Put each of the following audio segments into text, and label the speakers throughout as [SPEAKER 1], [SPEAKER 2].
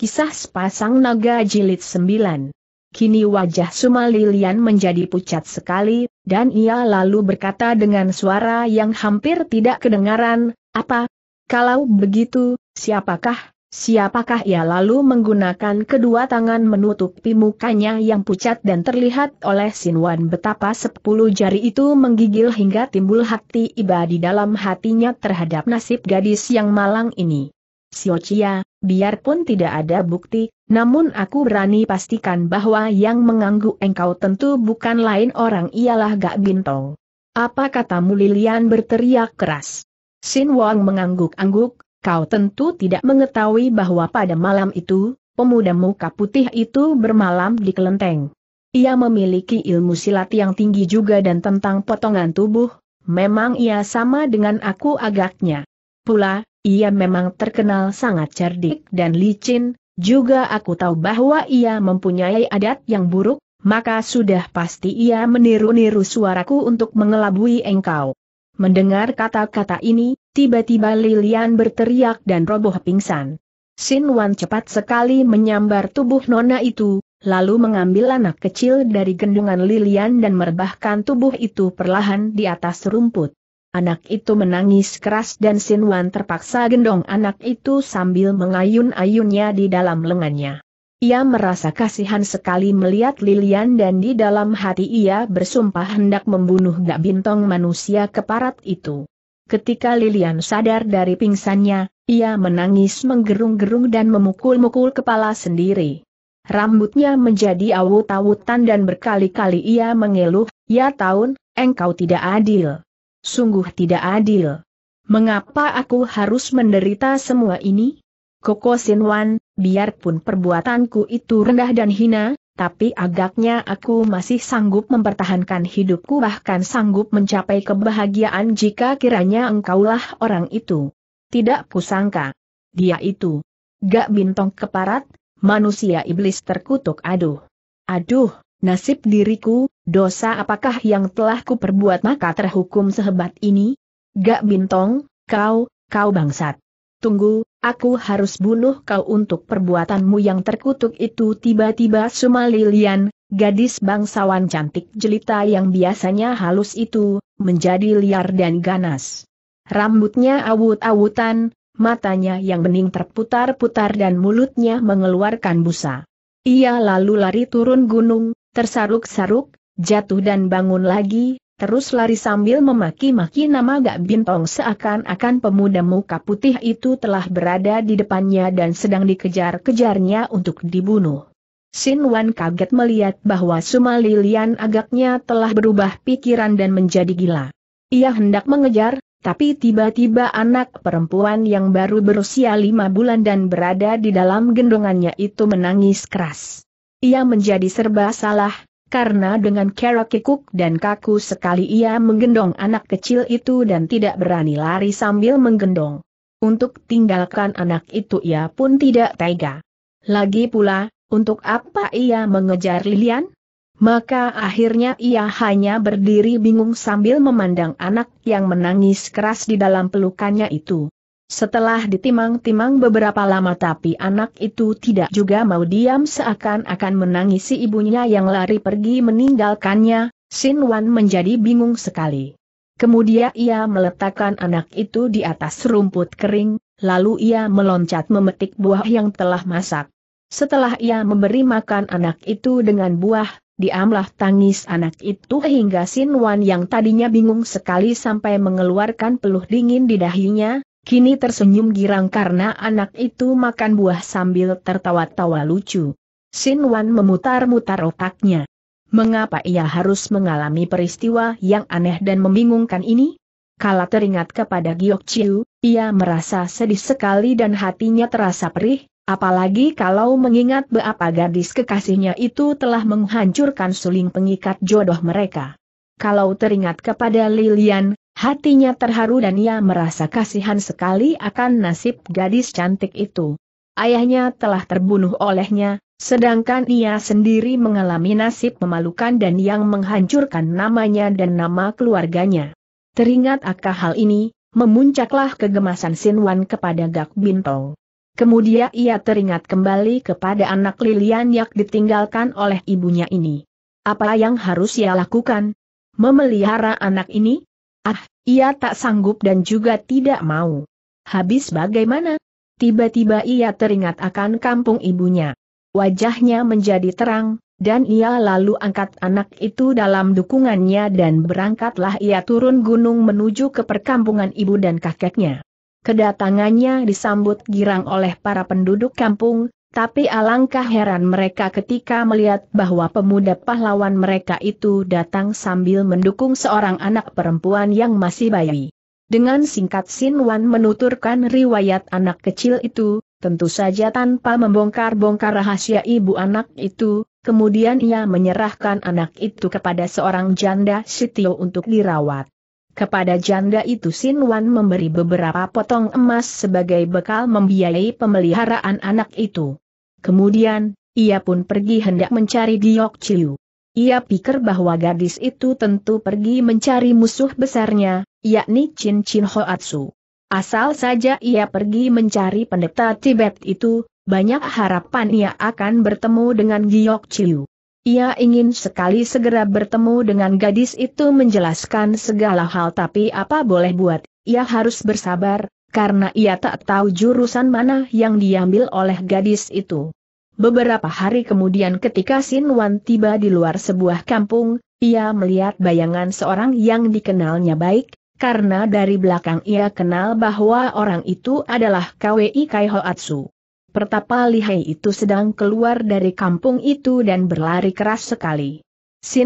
[SPEAKER 1] Kisah sepasang naga jilid 9. Kini wajah Sumalilian menjadi pucat sekali, dan ia lalu berkata dengan suara yang hampir tidak kedengaran, apa? Kalau begitu, siapakah, siapakah ia lalu menggunakan kedua tangan menutupi mukanya yang pucat dan terlihat oleh Sinwan betapa sepuluh jari itu menggigil hingga timbul hati iba di dalam hatinya terhadap nasib gadis yang malang ini. Siocia, biarpun tidak ada bukti, namun aku berani pastikan bahwa yang mengganggu engkau tentu bukan lain orang ialah Gak Bintong. Apa katamu Lilian berteriak keras. Sin Wang mengangguk-angguk, kau tentu tidak mengetahui bahwa pada malam itu, pemuda muka putih itu bermalam di kelenteng. Ia memiliki ilmu silat yang tinggi juga dan tentang potongan tubuh, memang ia sama dengan aku agaknya. Pula, ia memang terkenal sangat cerdik dan licin, juga aku tahu bahwa ia mempunyai adat yang buruk, maka sudah pasti ia meniru-niru suaraku untuk mengelabui engkau. Mendengar kata-kata ini, tiba-tiba Lilian berteriak dan roboh pingsan. Sin Wan cepat sekali menyambar tubuh nona itu, lalu mengambil anak kecil dari gendungan Lilian dan merebahkan tubuh itu perlahan di atas rumput. Anak itu menangis keras dan Sin Wan terpaksa gendong anak itu sambil mengayun-ayunnya di dalam lengannya. Ia merasa kasihan sekali melihat Lilian dan di dalam hati ia bersumpah hendak membunuh gak bintong manusia keparat itu. Ketika Lilian sadar dari pingsannya, ia menangis menggerung-gerung dan memukul-mukul kepala sendiri. Rambutnya menjadi awut-awutan dan berkali-kali ia mengeluh, ya tahun, engkau tidak adil. Sungguh tidak adil. Mengapa aku harus menderita semua ini? Koko Sinwan, biarpun perbuatanku itu rendah dan hina, tapi agaknya aku masih sanggup mempertahankan hidupku bahkan sanggup mencapai kebahagiaan jika kiranya engkaulah orang itu. Tidak kusangka. Dia itu. Gak bintong keparat, manusia iblis terkutuk aduh. Aduh, nasib diriku, dosa apakah yang telah kuperbuat maka terhukum sehebat ini? Gak bintong, kau, kau bangsat. Tunggu, aku harus bunuh kau untuk perbuatanmu yang terkutuk itu tiba-tiba Suma Lilian, gadis bangsawan cantik jelita yang biasanya halus itu, menjadi liar dan ganas. Rambutnya awut-awutan, matanya yang bening terputar-putar dan mulutnya mengeluarkan busa. Ia lalu lari turun gunung, tersaruk-saruk, jatuh dan bangun lagi, terus lari sambil memaki-maki nama Gak Bintong seakan-akan pemuda muka putih itu telah berada di depannya dan sedang dikejar-kejarnya untuk dibunuh. Sin Wan kaget melihat bahwa Suma Lilian agaknya telah berubah pikiran dan menjadi gila. Ia hendak mengejar, tapi tiba-tiba anak perempuan yang baru berusia lima bulan dan berada di dalam gendongannya itu menangis keras. Ia menjadi serba salah, karena dengan kera kikuk dan kaku sekali ia menggendong anak kecil itu dan tidak berani lari sambil menggendong. Untuk tinggalkan anak itu ia pun tidak tega. Lagi pula, untuk apa ia mengejar Lilian? Maka akhirnya ia hanya berdiri bingung sambil memandang anak yang menangis keras di dalam pelukannya itu. Setelah ditimang-timang beberapa lama tapi anak itu tidak juga mau diam seakan-akan menangisi ibunya yang lari pergi meninggalkannya, Sin Wan menjadi bingung sekali. Kemudian ia meletakkan anak itu di atas rumput kering, lalu ia meloncat memetik buah yang telah masak. Setelah ia memberi makan anak itu dengan buah, diamlah tangis anak itu hingga Sin Wan yang tadinya bingung sekali sampai mengeluarkan peluh dingin di dahinya, Kini tersenyum girang karena anak itu makan buah sambil tertawa-tawa lucu. Sin Wan memutar-mutar otaknya. Mengapa ia harus mengalami peristiwa yang aneh dan membingungkan ini? Kala teringat kepada Giok Chiu, ia merasa sedih sekali dan hatinya terasa perih, apalagi kalau mengingat beapa gadis kekasihnya itu telah menghancurkan suling pengikat jodoh mereka. Kalau teringat kepada Lilian, Hatinya terharu dan ia merasa kasihan sekali akan nasib gadis cantik itu. Ayahnya telah terbunuh olehnya, sedangkan ia sendiri mengalami nasib memalukan dan yang menghancurkan namanya dan nama keluarganya. Teringat akan hal ini, memuncaklah kegemasan Sinwan kepada Gak Bintong. Kemudian ia teringat kembali kepada anak Lilian yang ditinggalkan oleh ibunya ini. Apa yang harus ia lakukan? Memelihara anak ini? Ah, ia tak sanggup dan juga tidak mau. Habis bagaimana? Tiba-tiba ia teringat akan kampung ibunya. Wajahnya menjadi terang, dan ia lalu angkat anak itu dalam dukungannya dan berangkatlah ia turun gunung menuju ke perkampungan ibu dan kakeknya. Kedatangannya disambut girang oleh para penduduk kampung, tapi alangkah heran mereka ketika melihat bahwa pemuda pahlawan mereka itu datang sambil mendukung seorang anak perempuan yang masih bayi. Dengan singkat Sin Wan menuturkan riwayat anak kecil itu, tentu saja tanpa membongkar-bongkar rahasia ibu anak itu, kemudian ia menyerahkan anak itu kepada seorang janda Sitio untuk dirawat. Kepada janda itu Sin Wan memberi beberapa potong emas sebagai bekal membiayai pemeliharaan anak itu. Kemudian, ia pun pergi hendak mencari Giok Chiu. Ia pikir bahwa gadis itu tentu pergi mencari musuh besarnya, yakni Chin Chin Hoatsu. Asal saja ia pergi mencari pendeta Tibet itu, banyak harapan ia akan bertemu dengan Giok Chiu. Ia ingin sekali segera bertemu dengan gadis itu menjelaskan segala hal tapi apa boleh buat, ia harus bersabar, karena ia tak tahu jurusan mana yang diambil oleh gadis itu. Beberapa hari kemudian ketika Sin Wan tiba di luar sebuah kampung, ia melihat bayangan seorang yang dikenalnya baik, karena dari belakang ia kenal bahwa orang itu adalah Kwi Kai Hoatsu. Pertapa lihai itu sedang keluar dari kampung itu dan berlari keras sekali.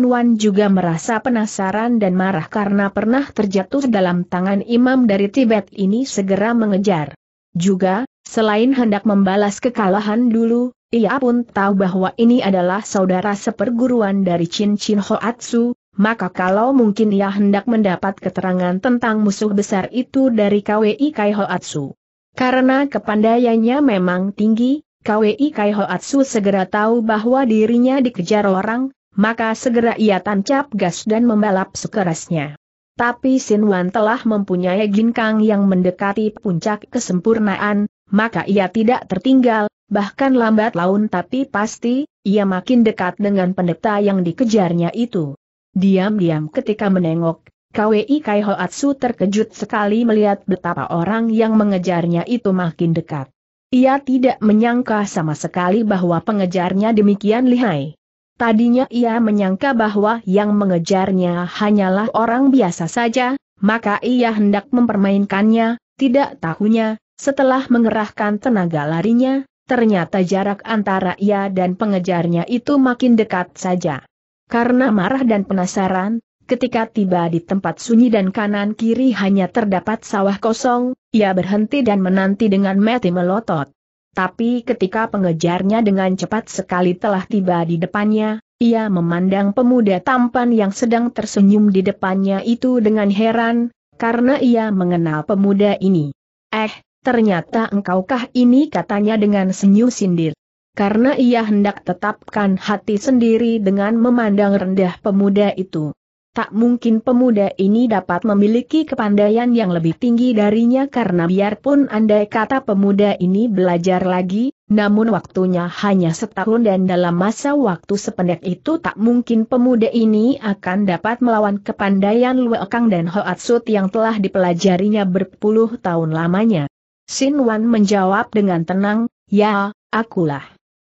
[SPEAKER 1] Wan juga merasa penasaran dan marah karena pernah terjatuh dalam tangan imam dari Tibet ini segera mengejar. Juga, selain hendak membalas kekalahan dulu, ia pun tahu bahwa ini adalah saudara seperguruan dari Chin Chin Hoatsu, maka kalau mungkin ia hendak mendapat keterangan tentang musuh besar itu dari KWI Kai Hoatsu. Karena kepandaiannya memang tinggi, KWI Kaihoatsu segera tahu bahwa dirinya dikejar orang, maka segera ia tancap gas dan membalap sekerasnya. Tapi Wan telah mempunyai ginkang yang mendekati puncak kesempurnaan, maka ia tidak tertinggal, bahkan lambat laun tapi pasti, ia makin dekat dengan pendeta yang dikejarnya itu. Diam-diam ketika menengok, KWI Kai Hoatsu terkejut sekali melihat betapa orang yang mengejarnya itu makin dekat. Ia tidak menyangka sama sekali bahwa pengejarnya demikian lihai. Tadinya ia menyangka bahwa yang mengejarnya hanyalah orang biasa saja, maka ia hendak mempermainkannya, tidak tahunya, setelah mengerahkan tenaga larinya, ternyata jarak antara ia dan pengejarnya itu makin dekat saja. Karena marah dan penasaran, Ketika tiba di tempat sunyi dan kanan kiri hanya terdapat sawah kosong, ia berhenti dan menanti dengan mati melotot. Tapi ketika pengejarnya dengan cepat sekali telah tiba di depannya, ia memandang pemuda tampan yang sedang tersenyum di depannya itu dengan heran, karena ia mengenal pemuda ini. Eh, ternyata engkaukah ini katanya dengan senyum sindir. Karena ia hendak tetapkan hati sendiri dengan memandang rendah pemuda itu. Tak mungkin pemuda ini dapat memiliki kepandaian yang lebih tinggi darinya karena biarpun andai kata pemuda ini belajar lagi, namun waktunya hanya setahun dan dalam masa waktu sependek itu tak mungkin pemuda ini akan dapat melawan kepandaian Kang dan Ho Hoatsut yang telah dipelajarinya berpuluh tahun lamanya. Sin Wan menjawab dengan tenang, ya, akulah.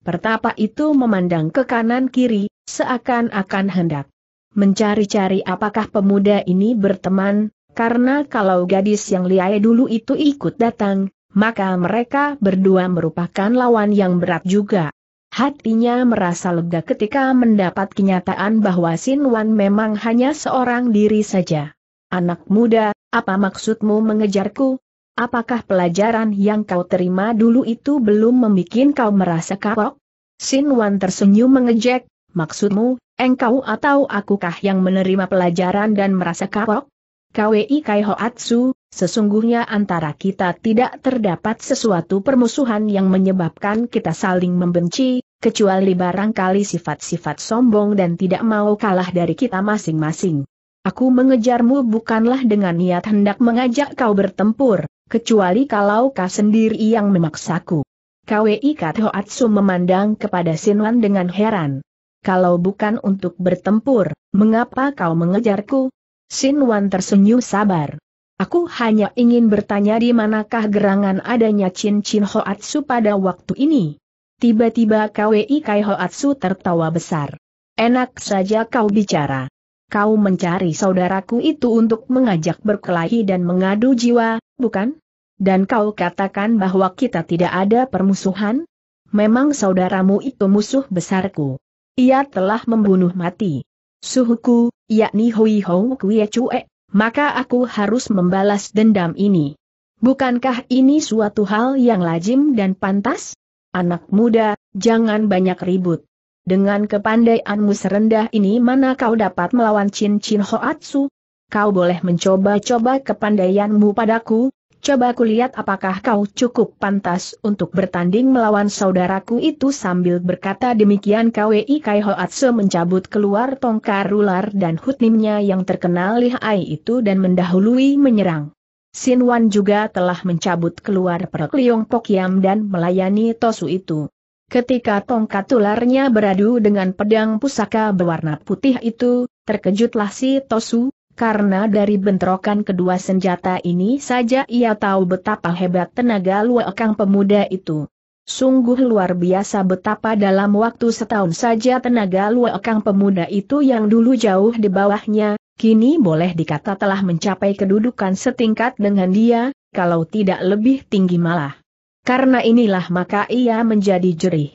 [SPEAKER 1] Pertapa itu memandang ke kanan kiri, seakan-akan hendak mencari-cari apakah pemuda ini berteman, karena kalau gadis yang liai dulu itu ikut datang, maka mereka berdua merupakan lawan yang berat juga. Hatinya merasa lega ketika mendapat kenyataan bahwa Sin Wan memang hanya seorang diri saja. Anak muda, apa maksudmu mengejarku? Apakah pelajaran yang kau terima dulu itu belum membuat kau merasa kapok? Sin Wan tersenyum mengejek, Maksudmu, engkau atau akukah yang menerima pelajaran dan merasa kapok? KWI Kai Hoatsu, sesungguhnya antara kita tidak terdapat sesuatu permusuhan yang menyebabkan kita saling membenci, kecuali barangkali sifat-sifat sombong dan tidak mau kalah dari kita masing-masing. Aku mengejarmu bukanlah dengan niat hendak mengajak kau bertempur, kecuali kalau kau sendiri yang memaksaku. KWI Kaihoatsu memandang kepada Sinwan dengan heran kalau bukan untuk bertempur, mengapa kau mengejarku? Sin Wan tersenyum sabar. Aku hanya ingin bertanya di manakah gerangan adanya Chin Chin Hoatsu pada waktu ini. Tiba-tiba Kwei Kai Hoatsu tertawa besar. Enak saja kau bicara. Kau mencari saudaraku itu untuk mengajak berkelahi dan mengadu jiwa, bukan? Dan kau katakan bahwa kita tidak ada permusuhan? Memang saudaramu itu musuh besarku. Ia telah membunuh mati. Suhuku, yakni Hui Hou Kue maka aku harus membalas dendam ini. Bukankah ini suatu hal yang lazim dan pantas? Anak muda, jangan banyak ribut. Dengan kepandaianmu serendah ini mana kau dapat melawan Chin Chin Hoatsu? Kau boleh mencoba-coba kepandaianmu padaku, Coba kulihat apakah kau cukup pantas untuk bertanding melawan saudaraku itu sambil berkata demikian KWI Kai Hoatse mencabut keluar tongkar ular dan hutnimnya yang terkenal lihai itu dan mendahului menyerang. Sin Wan juga telah mencabut keluar perkliong Pokyam dan melayani Tosu itu. Ketika tongkat ularnya beradu dengan pedang pusaka berwarna putih itu, terkejutlah si Tosu, karena dari bentrokan kedua senjata ini saja ia tahu betapa hebat tenaga luakang pemuda itu. Sungguh luar biasa betapa dalam waktu setahun saja tenaga luakang pemuda itu yang dulu jauh di bawahnya, kini boleh dikata telah mencapai kedudukan setingkat dengan dia, kalau tidak lebih tinggi malah. Karena inilah maka ia menjadi jerih.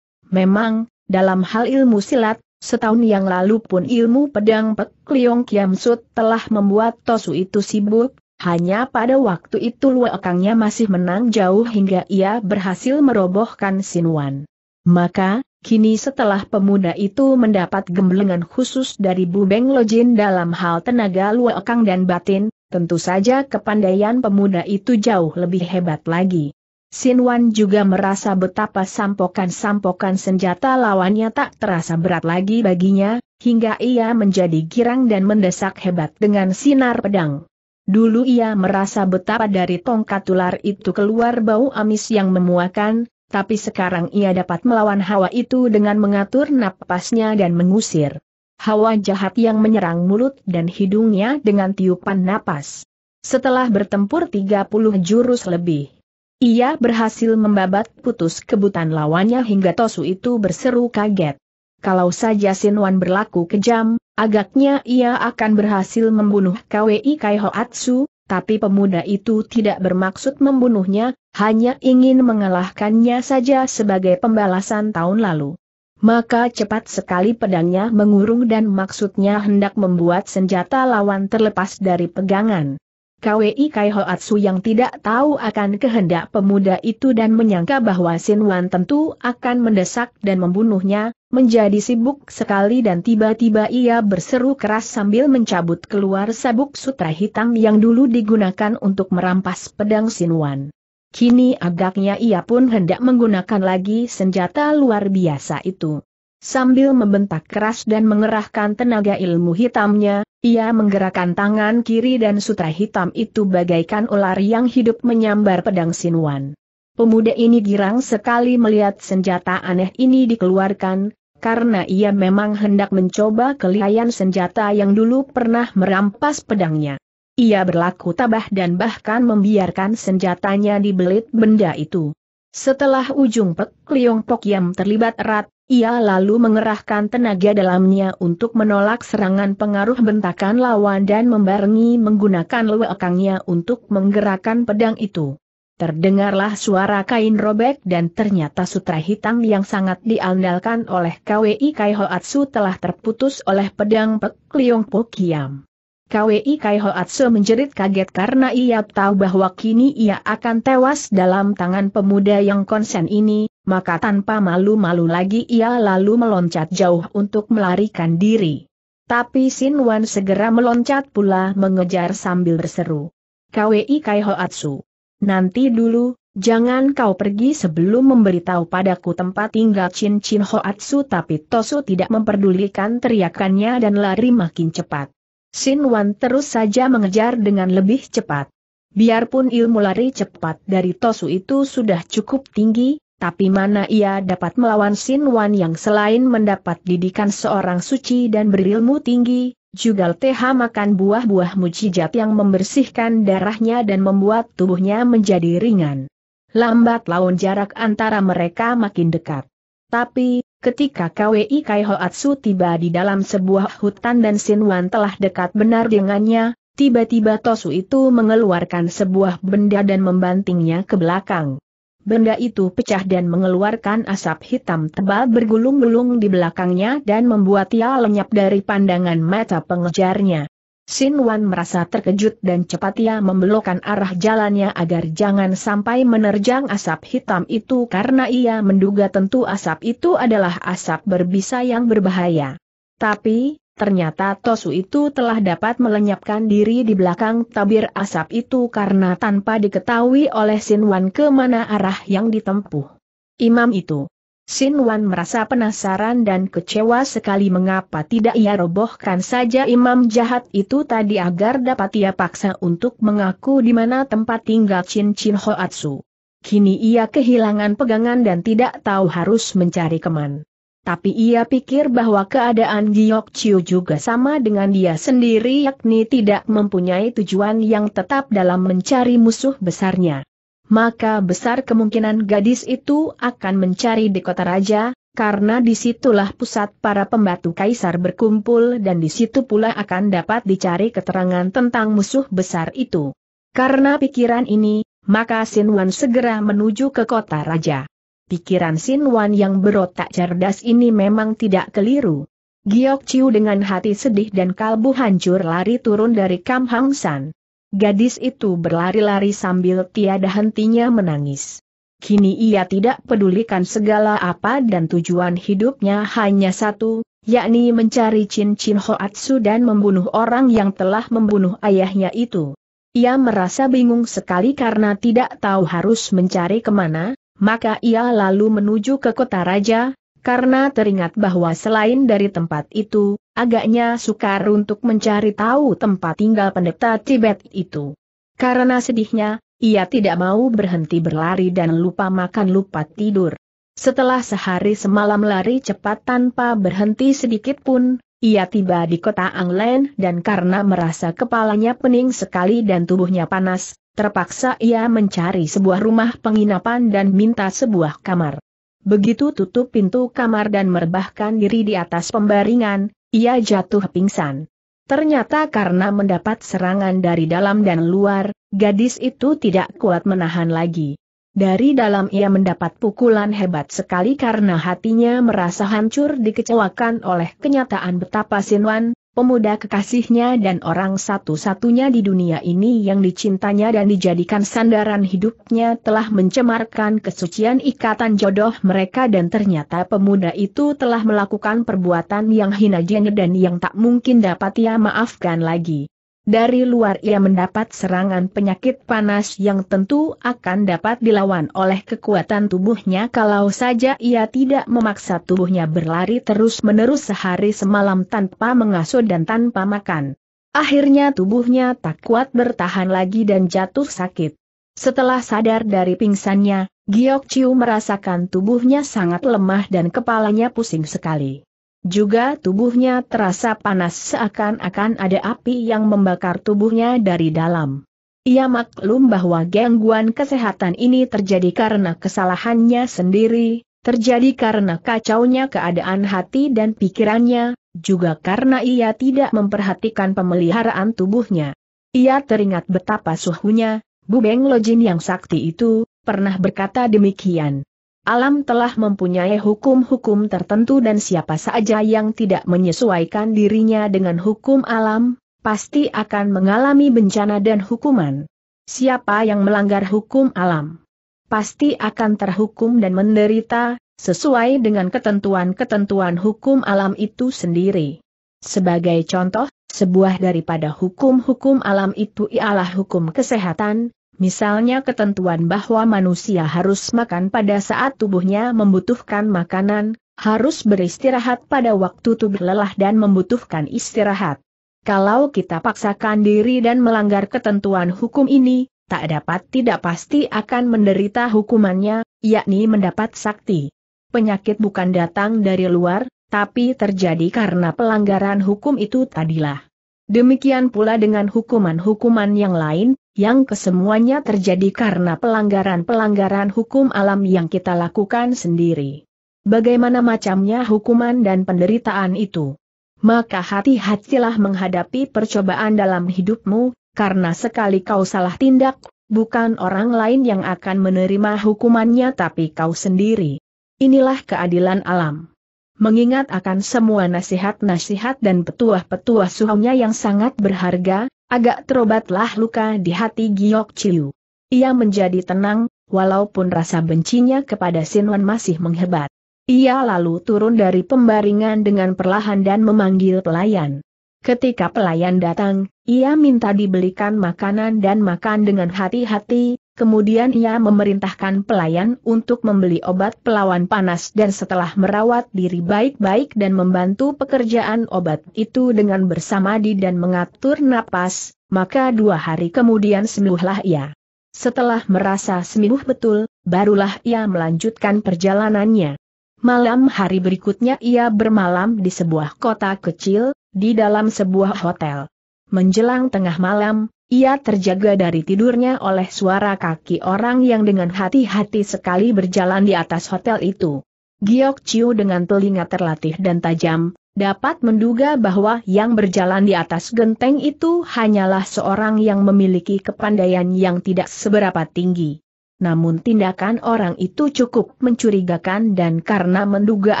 [SPEAKER 1] Memang, dalam hal ilmu silat, Setahun yang lalu pun ilmu pedang Pek Liong Kiam Sut telah membuat Tosu itu sibuk, hanya pada waktu itu luakangnya masih menang jauh hingga ia berhasil merobohkan Sinuan. Maka, kini setelah pemuda itu mendapat gemblengan khusus dari Bu Bubeng Lojin dalam hal tenaga luakang dan batin, tentu saja kepandaian pemuda itu jauh lebih hebat lagi. Sin Wan juga merasa betapa sampokan-sampokan senjata lawannya tak terasa berat lagi baginya, hingga ia menjadi girang dan mendesak hebat dengan sinar pedang. Dulu ia merasa betapa dari tongkat ular itu keluar bau amis yang memuakan, tapi sekarang ia dapat melawan hawa itu dengan mengatur napasnya dan mengusir. Hawa jahat yang menyerang mulut dan hidungnya dengan tiupan napas. Setelah bertempur 30 jurus lebih, ia berhasil membabat putus kebutan lawannya hingga Tosu itu berseru kaget. Kalau saja Wan berlaku kejam, agaknya ia akan berhasil membunuh KWI Kai Hoatsu, tapi pemuda itu tidak bermaksud membunuhnya, hanya ingin mengalahkannya saja sebagai pembalasan tahun lalu. Maka cepat sekali pedangnya mengurung dan maksudnya hendak membuat senjata lawan terlepas dari pegangan. KWI Kai Hoatsu yang tidak tahu akan kehendak pemuda itu dan menyangka bahwa Sin Wan tentu akan mendesak dan membunuhnya, menjadi sibuk sekali dan tiba-tiba ia berseru keras sambil mencabut keluar sabuk sutra hitam yang dulu digunakan untuk merampas pedang Sin Wan. Kini agaknya ia pun hendak menggunakan lagi senjata luar biasa itu. Sambil membentak keras dan mengerahkan tenaga ilmu hitamnya, ia menggerakkan tangan kiri dan sutra hitam itu bagaikan ular yang hidup menyambar pedang sinuan. Pemuda ini girang sekali melihat senjata aneh ini dikeluarkan, karena ia memang hendak mencoba kelihayan senjata yang dulu pernah merampas pedangnya. Ia berlaku tabah dan bahkan membiarkan senjatanya dibelit benda itu. Setelah ujung Pek Liong Pok Yam terlibat erat, ia lalu mengerahkan tenaga dalamnya untuk menolak serangan pengaruh bentakan lawan dan membarengi menggunakan lewekangnya untuk menggerakkan pedang itu. Terdengarlah suara kain robek dan ternyata sutra hitam yang sangat diandalkan oleh KWI Kai Hoatsu telah terputus oleh pedang Pek Liong Pokiam. KWI Kai Hoatsu menjerit kaget karena ia tahu bahwa kini ia akan tewas dalam tangan pemuda yang konsen ini, maka tanpa malu-malu lagi ia lalu meloncat jauh untuk melarikan diri. Tapi Sin Wan segera meloncat pula mengejar sambil berseru. KWI Kai Hoatsu. Nanti dulu, jangan kau pergi sebelum memberitahu padaku tempat tinggal Chin Chin Hoatsu tapi Tosu tidak memperdulikan teriakannya dan lari makin cepat. Sin Wan terus saja mengejar dengan lebih cepat. Biarpun ilmu lari cepat dari Tosu itu sudah cukup tinggi, tapi mana ia dapat melawan Sin Wan yang selain mendapat didikan seorang suci dan berilmu tinggi, juga telah makan buah-buah mujijat yang membersihkan darahnya dan membuat tubuhnya menjadi ringan. Lambat laun jarak antara mereka makin dekat. Tapi, ketika KWI Kai Hoatsu tiba di dalam sebuah hutan dan Sin Wan telah dekat benar dengannya, tiba-tiba Tosu itu mengeluarkan sebuah benda dan membantingnya ke belakang. Benda itu pecah dan mengeluarkan asap hitam tebal bergulung-gulung di belakangnya dan membuat ia lenyap dari pandangan mata pengejarnya. Sin Wan merasa terkejut dan cepat ia membelokkan arah jalannya agar jangan sampai menerjang asap hitam itu karena ia menduga tentu asap itu adalah asap berbisa yang berbahaya. Tapi, Ternyata Tosu itu telah dapat melenyapkan diri di belakang tabir asap itu karena tanpa diketahui oleh Sin Wan ke mana arah yang ditempuh. Imam itu. Sin Wan merasa penasaran dan kecewa sekali mengapa tidak ia robohkan saja imam jahat itu tadi agar dapat ia paksa untuk mengaku di mana tempat tinggal Chin Chin Hoatsu. Kini ia kehilangan pegangan dan tidak tahu harus mencari keman tapi ia pikir bahwa keadaan Giok Chiu juga sama dengan dia sendiri yakni tidak mempunyai tujuan yang tetap dalam mencari musuh besarnya. Maka besar kemungkinan gadis itu akan mencari di kota raja, karena disitulah pusat para pembantu kaisar berkumpul dan disitu pula akan dapat dicari keterangan tentang musuh besar itu. Karena pikiran ini, maka Wan segera menuju ke kota raja. Pikiran Sin Wan yang berotak cerdas ini memang tidak keliru. Giok Chiu dengan hati sedih dan kalbu hancur lari turun dari Kam Hang San. Gadis itu berlari-lari sambil tiada hentinya menangis. Kini ia tidak pedulikan segala apa dan tujuan hidupnya hanya satu, yakni mencari Chin Chin Hoatsu dan membunuh orang yang telah membunuh ayahnya itu. Ia merasa bingung sekali karena tidak tahu harus mencari kemana, maka ia lalu menuju ke kota raja, karena teringat bahwa selain dari tempat itu, agaknya sukar untuk mencari tahu tempat tinggal pendeta Tibet itu. Karena sedihnya, ia tidak mau berhenti berlari dan lupa makan lupa tidur. Setelah sehari semalam lari cepat tanpa berhenti sedikit pun, ia tiba di kota Anglen dan karena merasa kepalanya pening sekali dan tubuhnya panas, Terpaksa ia mencari sebuah rumah penginapan dan minta sebuah kamar. Begitu tutup pintu kamar dan merebahkan diri di atas pembaringan, ia jatuh pingsan. Ternyata karena mendapat serangan dari dalam dan luar, gadis itu tidak kuat menahan lagi. Dari dalam ia mendapat pukulan hebat sekali karena hatinya merasa hancur dikecewakan oleh kenyataan betapa Sinwan, pemuda kekasihnya dan orang satu-satunya di dunia ini yang dicintanya dan dijadikan sandaran hidupnya telah mencemarkan kesucian ikatan jodoh mereka dan ternyata pemuda itu telah melakukan perbuatan yang hina jengge dan yang tak mungkin dapat ia maafkan lagi. Dari luar ia mendapat serangan penyakit panas yang tentu akan dapat dilawan oleh kekuatan tubuhnya kalau saja ia tidak memaksa tubuhnya berlari terus-menerus sehari semalam tanpa mengasuh dan tanpa makan. Akhirnya tubuhnya tak kuat bertahan lagi dan jatuh sakit. Setelah sadar dari pingsannya, Giok Chiu merasakan tubuhnya sangat lemah dan kepalanya pusing sekali. Juga tubuhnya terasa panas seakan-akan ada api yang membakar tubuhnya dari dalam. Ia maklum bahwa gangguan kesehatan ini terjadi karena kesalahannya sendiri, terjadi karena kacaunya keadaan hati dan pikirannya, juga karena ia tidak memperhatikan pemeliharaan tubuhnya. Ia teringat betapa suhunya, Bubeng Lojin yang sakti itu, pernah berkata demikian alam telah mempunyai hukum-hukum tertentu dan siapa saja yang tidak menyesuaikan dirinya dengan hukum alam, pasti akan mengalami bencana dan hukuman. Siapa yang melanggar hukum alam, pasti akan terhukum dan menderita, sesuai dengan ketentuan-ketentuan hukum alam itu sendiri. Sebagai contoh, sebuah daripada hukum-hukum alam itu ialah hukum kesehatan, Misalnya ketentuan bahwa manusia harus makan pada saat tubuhnya membutuhkan makanan, harus beristirahat pada waktu tubuh lelah dan membutuhkan istirahat. Kalau kita paksakan diri dan melanggar ketentuan hukum ini, tak dapat tidak pasti akan menderita hukumannya, yakni mendapat sakti. Penyakit bukan datang dari luar, tapi terjadi karena pelanggaran hukum itu tadilah. Demikian pula dengan hukuman-hukuman yang lain, yang kesemuanya terjadi karena pelanggaran-pelanggaran hukum alam yang kita lakukan sendiri. Bagaimana macamnya hukuman dan penderitaan itu? Maka hati-hatilah menghadapi percobaan dalam hidupmu, karena sekali kau salah tindak, bukan orang lain yang akan menerima hukumannya tapi kau sendiri. Inilah keadilan alam. Mengingat akan semua nasihat-nasihat dan petuah-petuah suhunya yang sangat berharga, Agak terobatlah luka di hati Giok Chiu. Ia menjadi tenang, walaupun rasa bencinya kepada Sinwan masih menghebat. Ia lalu turun dari pembaringan dengan perlahan dan memanggil pelayan. Ketika pelayan datang, ia minta dibelikan makanan dan makan dengan hati-hati, Kemudian ia memerintahkan pelayan untuk membeli obat pelawan panas dan setelah merawat diri baik-baik dan membantu pekerjaan obat itu dengan bersamadi dan mengatur napas, maka dua hari kemudian sembuhlah ia. Setelah merasa sembuh betul, barulah ia melanjutkan perjalanannya. Malam hari berikutnya ia bermalam di sebuah kota kecil, di dalam sebuah hotel. Menjelang tengah malam, ia terjaga dari tidurnya oleh suara kaki orang yang dengan hati-hati sekali berjalan di atas hotel itu. Giok Chiu dengan telinga terlatih dan tajam, dapat menduga bahwa yang berjalan di atas genteng itu hanyalah seorang yang memiliki kepandaian yang tidak seberapa tinggi namun tindakan orang itu cukup mencurigakan dan karena menduga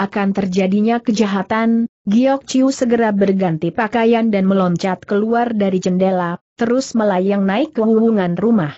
[SPEAKER 1] akan terjadinya kejahatan, Giok Chiu segera berganti pakaian dan meloncat keluar dari jendela, terus melayang naik ke hubungan rumah.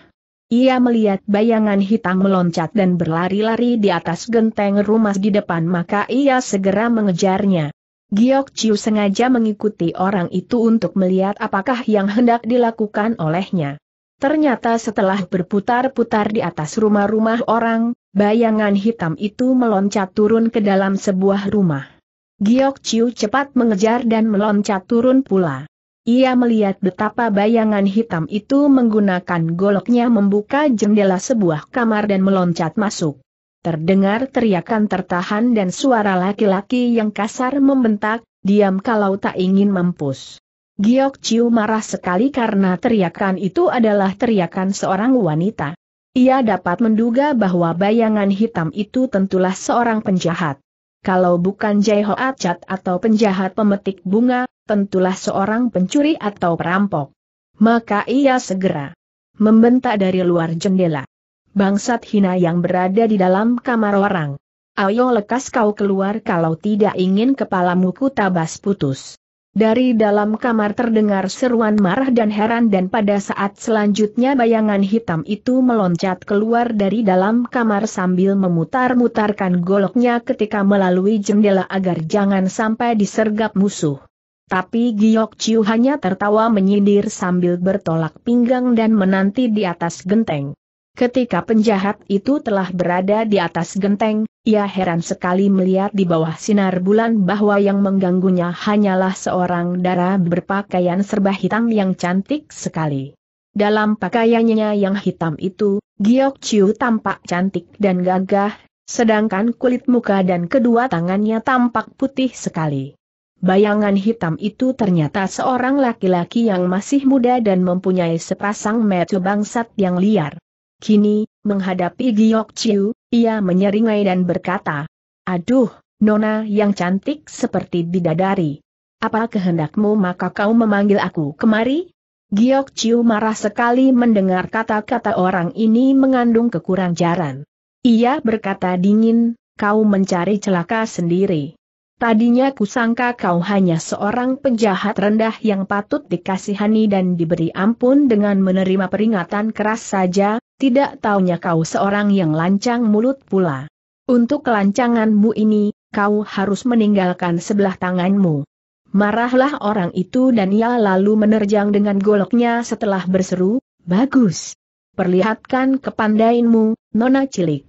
[SPEAKER 1] Ia melihat bayangan hitam meloncat dan berlari-lari di atas genteng rumah di depan maka ia segera mengejarnya. Giok Chiu sengaja mengikuti orang itu untuk melihat apakah yang hendak dilakukan olehnya. Ternyata setelah berputar-putar di atas rumah-rumah orang, bayangan hitam itu meloncat turun ke dalam sebuah rumah. Giok Chiu cepat mengejar dan meloncat turun pula. Ia melihat betapa bayangan hitam itu menggunakan goloknya membuka jendela sebuah kamar dan meloncat masuk. Terdengar teriakan tertahan dan suara laki-laki yang kasar membentak, diam kalau tak ingin mampus. Giok Chiu marah sekali karena teriakan itu adalah teriakan seorang wanita. Ia dapat menduga bahwa bayangan hitam itu tentulah seorang penjahat. Kalau bukan Jai Ho atau penjahat pemetik bunga, tentulah seorang pencuri atau perampok. Maka ia segera membentak dari luar jendela. Bangsat hina yang berada di dalam kamar orang. Ayo lekas kau keluar kalau tidak ingin kepalamu ku tabas putus. Dari dalam kamar terdengar seruan marah dan heran dan pada saat selanjutnya bayangan hitam itu meloncat keluar dari dalam kamar sambil memutar-mutarkan goloknya ketika melalui jendela agar jangan sampai disergap musuh. Tapi Giok Chiu hanya tertawa menyindir sambil bertolak pinggang dan menanti di atas genteng. Ketika penjahat itu telah berada di atas genteng, ia heran sekali melihat di bawah sinar bulan bahwa yang mengganggunya hanyalah seorang dara berpakaian serba hitam yang cantik sekali. Dalam pakaiannya yang hitam itu, Giok Chiu tampak cantik dan gagah, sedangkan kulit muka dan kedua tangannya tampak putih sekali. Bayangan hitam itu ternyata seorang laki-laki yang masih muda dan mempunyai sepasang mata bangsat yang liar. Kini, menghadapi Giok Chiu, ia menyeringai dan berkata, Aduh, nona yang cantik seperti bidadari. Apa kehendakmu maka kau memanggil aku kemari? Giok Chiu marah sekali mendengar kata-kata orang ini mengandung kekurang jaran. Ia berkata dingin, kau mencari celaka sendiri. Tadinya kusangka kau hanya seorang penjahat rendah yang patut dikasihani dan diberi ampun dengan menerima peringatan keras saja, tidak taunya kau seorang yang lancang mulut pula. Untuk kelancanganmu ini, kau harus meninggalkan sebelah tanganmu. Marahlah orang itu dan ia lalu menerjang dengan goloknya setelah berseru, Bagus. Perlihatkan kepandainmu, nona cilik.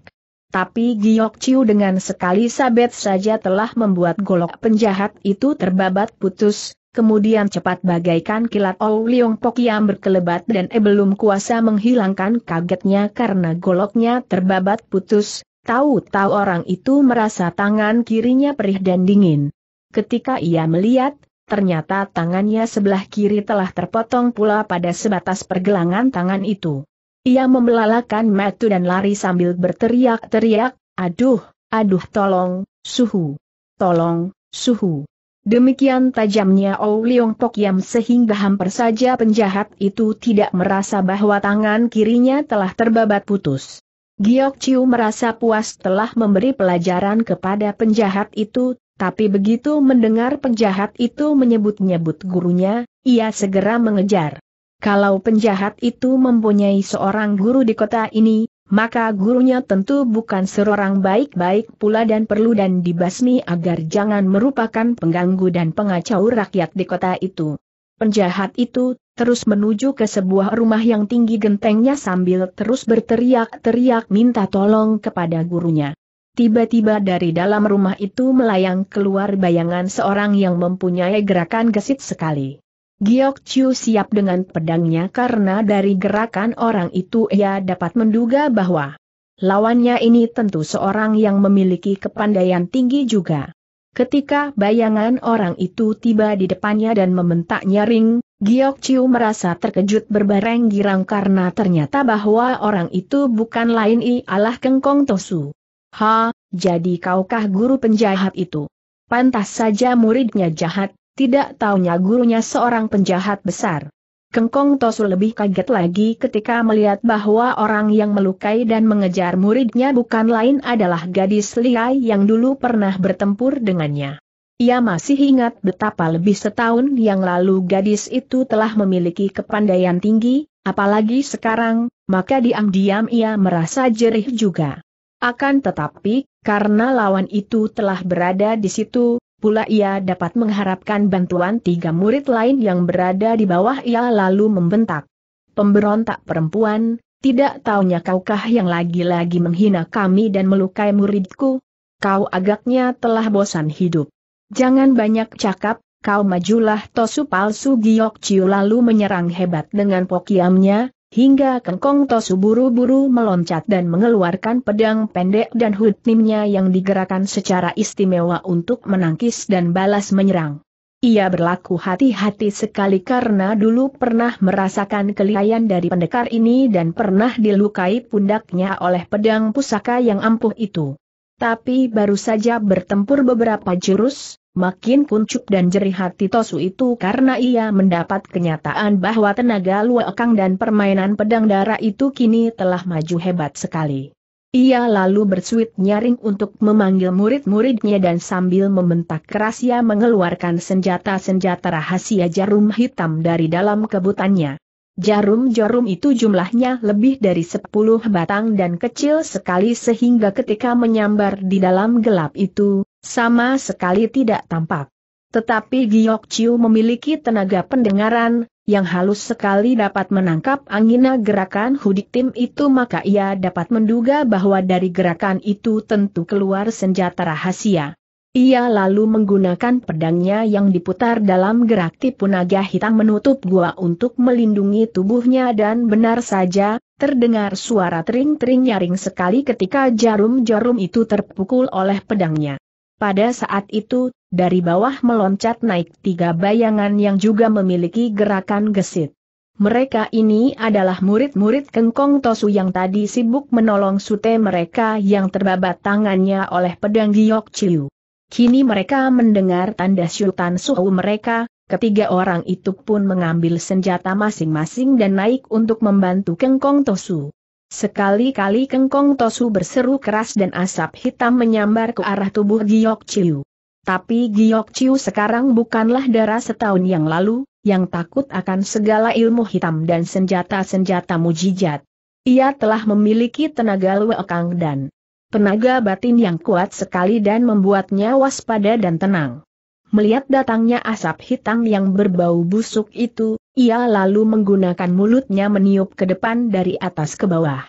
[SPEAKER 1] Tapi Giok Chiu dengan sekali sabet saja telah membuat golok penjahat itu terbabat putus, kemudian cepat bagaikan kilat Ou Pok yang berkelebat dan E belum kuasa menghilangkan kagetnya karena goloknya terbabat putus, tahu-tahu orang itu merasa tangan kirinya perih dan dingin. Ketika ia melihat, ternyata tangannya sebelah kiri telah terpotong pula pada sebatas pergelangan tangan itu. Ia membelalakan metu dan lari sambil berteriak-teriak, aduh, aduh tolong, suhu, tolong, suhu. Demikian tajamnya Ou Leong Pok Yam sehingga hampir saja penjahat itu tidak merasa bahwa tangan kirinya telah terbabat putus. Giok Chiu merasa puas telah memberi pelajaran kepada penjahat itu, tapi begitu mendengar penjahat itu menyebut-nyebut gurunya, ia segera mengejar. Kalau penjahat itu mempunyai seorang guru di kota ini, maka gurunya tentu bukan seorang baik-baik pula dan perlu dan dibasmi agar jangan merupakan pengganggu dan pengacau rakyat di kota itu. Penjahat itu terus menuju ke sebuah rumah yang tinggi gentengnya sambil terus berteriak-teriak minta tolong kepada gurunya. Tiba-tiba dari dalam rumah itu melayang keluar bayangan seorang yang mempunyai gerakan gesit sekali. Giok Chiu siap dengan pedangnya karena dari gerakan orang itu ia dapat menduga bahwa lawannya ini tentu seorang yang memiliki kepandaian tinggi juga. Ketika bayangan orang itu tiba di depannya dan membentak nyaring, Giok Chiu merasa terkejut berbareng girang karena ternyata bahwa orang itu bukan lain ialah Kengkong Tosu. Ha, jadi kaukah guru penjahat itu? Pantas saja muridnya jahat, tidak taunya gurunya seorang penjahat besar. Kengkong Tosu lebih kaget lagi ketika melihat bahwa orang yang melukai dan mengejar muridnya bukan lain adalah gadis liai yang dulu pernah bertempur dengannya. Ia masih ingat betapa lebih setahun yang lalu gadis itu telah memiliki kepandaian tinggi, apalagi sekarang, maka diam-diam ia merasa jerih juga. Akan tetapi, karena lawan itu telah berada di situ, pula ia dapat mengharapkan bantuan tiga murid lain yang berada di bawah ia lalu membentak. Pemberontak perempuan, tidak taunya kaukah yang lagi-lagi menghina kami dan melukai muridku? Kau agaknya telah bosan hidup. Jangan banyak cakap, kau majulah tosu palsu giok ciu lalu menyerang hebat dengan pokiamnya, hingga Kengkong Tosu buru-buru meloncat dan mengeluarkan pedang pendek dan hutnimnya yang digerakkan secara istimewa untuk menangkis dan balas menyerang. Ia berlaku hati-hati sekali karena dulu pernah merasakan kelihayan dari pendekar ini dan pernah dilukai pundaknya oleh pedang pusaka yang ampuh itu. Tapi baru saja bertempur beberapa jurus, Makin kuncup dan jerih hati Tosu itu karena ia mendapat kenyataan bahwa tenaga luakang dan permainan pedang darah itu kini telah maju hebat sekali. Ia lalu bersuit nyaring untuk memanggil murid-muridnya dan sambil membentak keras ia mengeluarkan senjata-senjata rahasia jarum hitam dari dalam kebutannya. Jarum-jarum itu jumlahnya lebih dari sepuluh batang dan kecil sekali sehingga ketika menyambar di dalam gelap itu, sama sekali tidak tampak. Tetapi Giok Chiu memiliki tenaga pendengaran, yang halus sekali dapat menangkap angina gerakan hudik tim itu maka ia dapat menduga bahwa dari gerakan itu tentu keluar senjata rahasia. Ia lalu menggunakan pedangnya yang diputar dalam gerak tipu naga hitam menutup gua untuk melindungi tubuhnya dan benar saja, terdengar suara tering-tering nyaring sekali ketika jarum-jarum itu terpukul oleh pedangnya. Pada saat itu, dari bawah meloncat naik tiga bayangan yang juga memiliki gerakan gesit. Mereka ini adalah murid-murid Kengkong Tosu yang tadi sibuk menolong sute mereka yang terbabat tangannya oleh pedang Giok Chiu. Kini mereka mendengar tanda Sultan Suhu mereka, ketiga orang itu pun mengambil senjata masing-masing dan naik untuk membantu Kengkong Tosu. Sekali-kali Kengkong Tosu berseru keras dan asap hitam menyambar ke arah tubuh Giok Chiu. Tapi Giok Chiu sekarang bukanlah darah setahun yang lalu, yang takut akan segala ilmu hitam dan senjata-senjata mujijat. Ia telah memiliki tenaga luekang dan penaga batin yang kuat sekali dan membuatnya waspada dan tenang. Melihat datangnya asap hitam yang berbau busuk itu, ia lalu menggunakan mulutnya meniup ke depan dari atas ke bawah.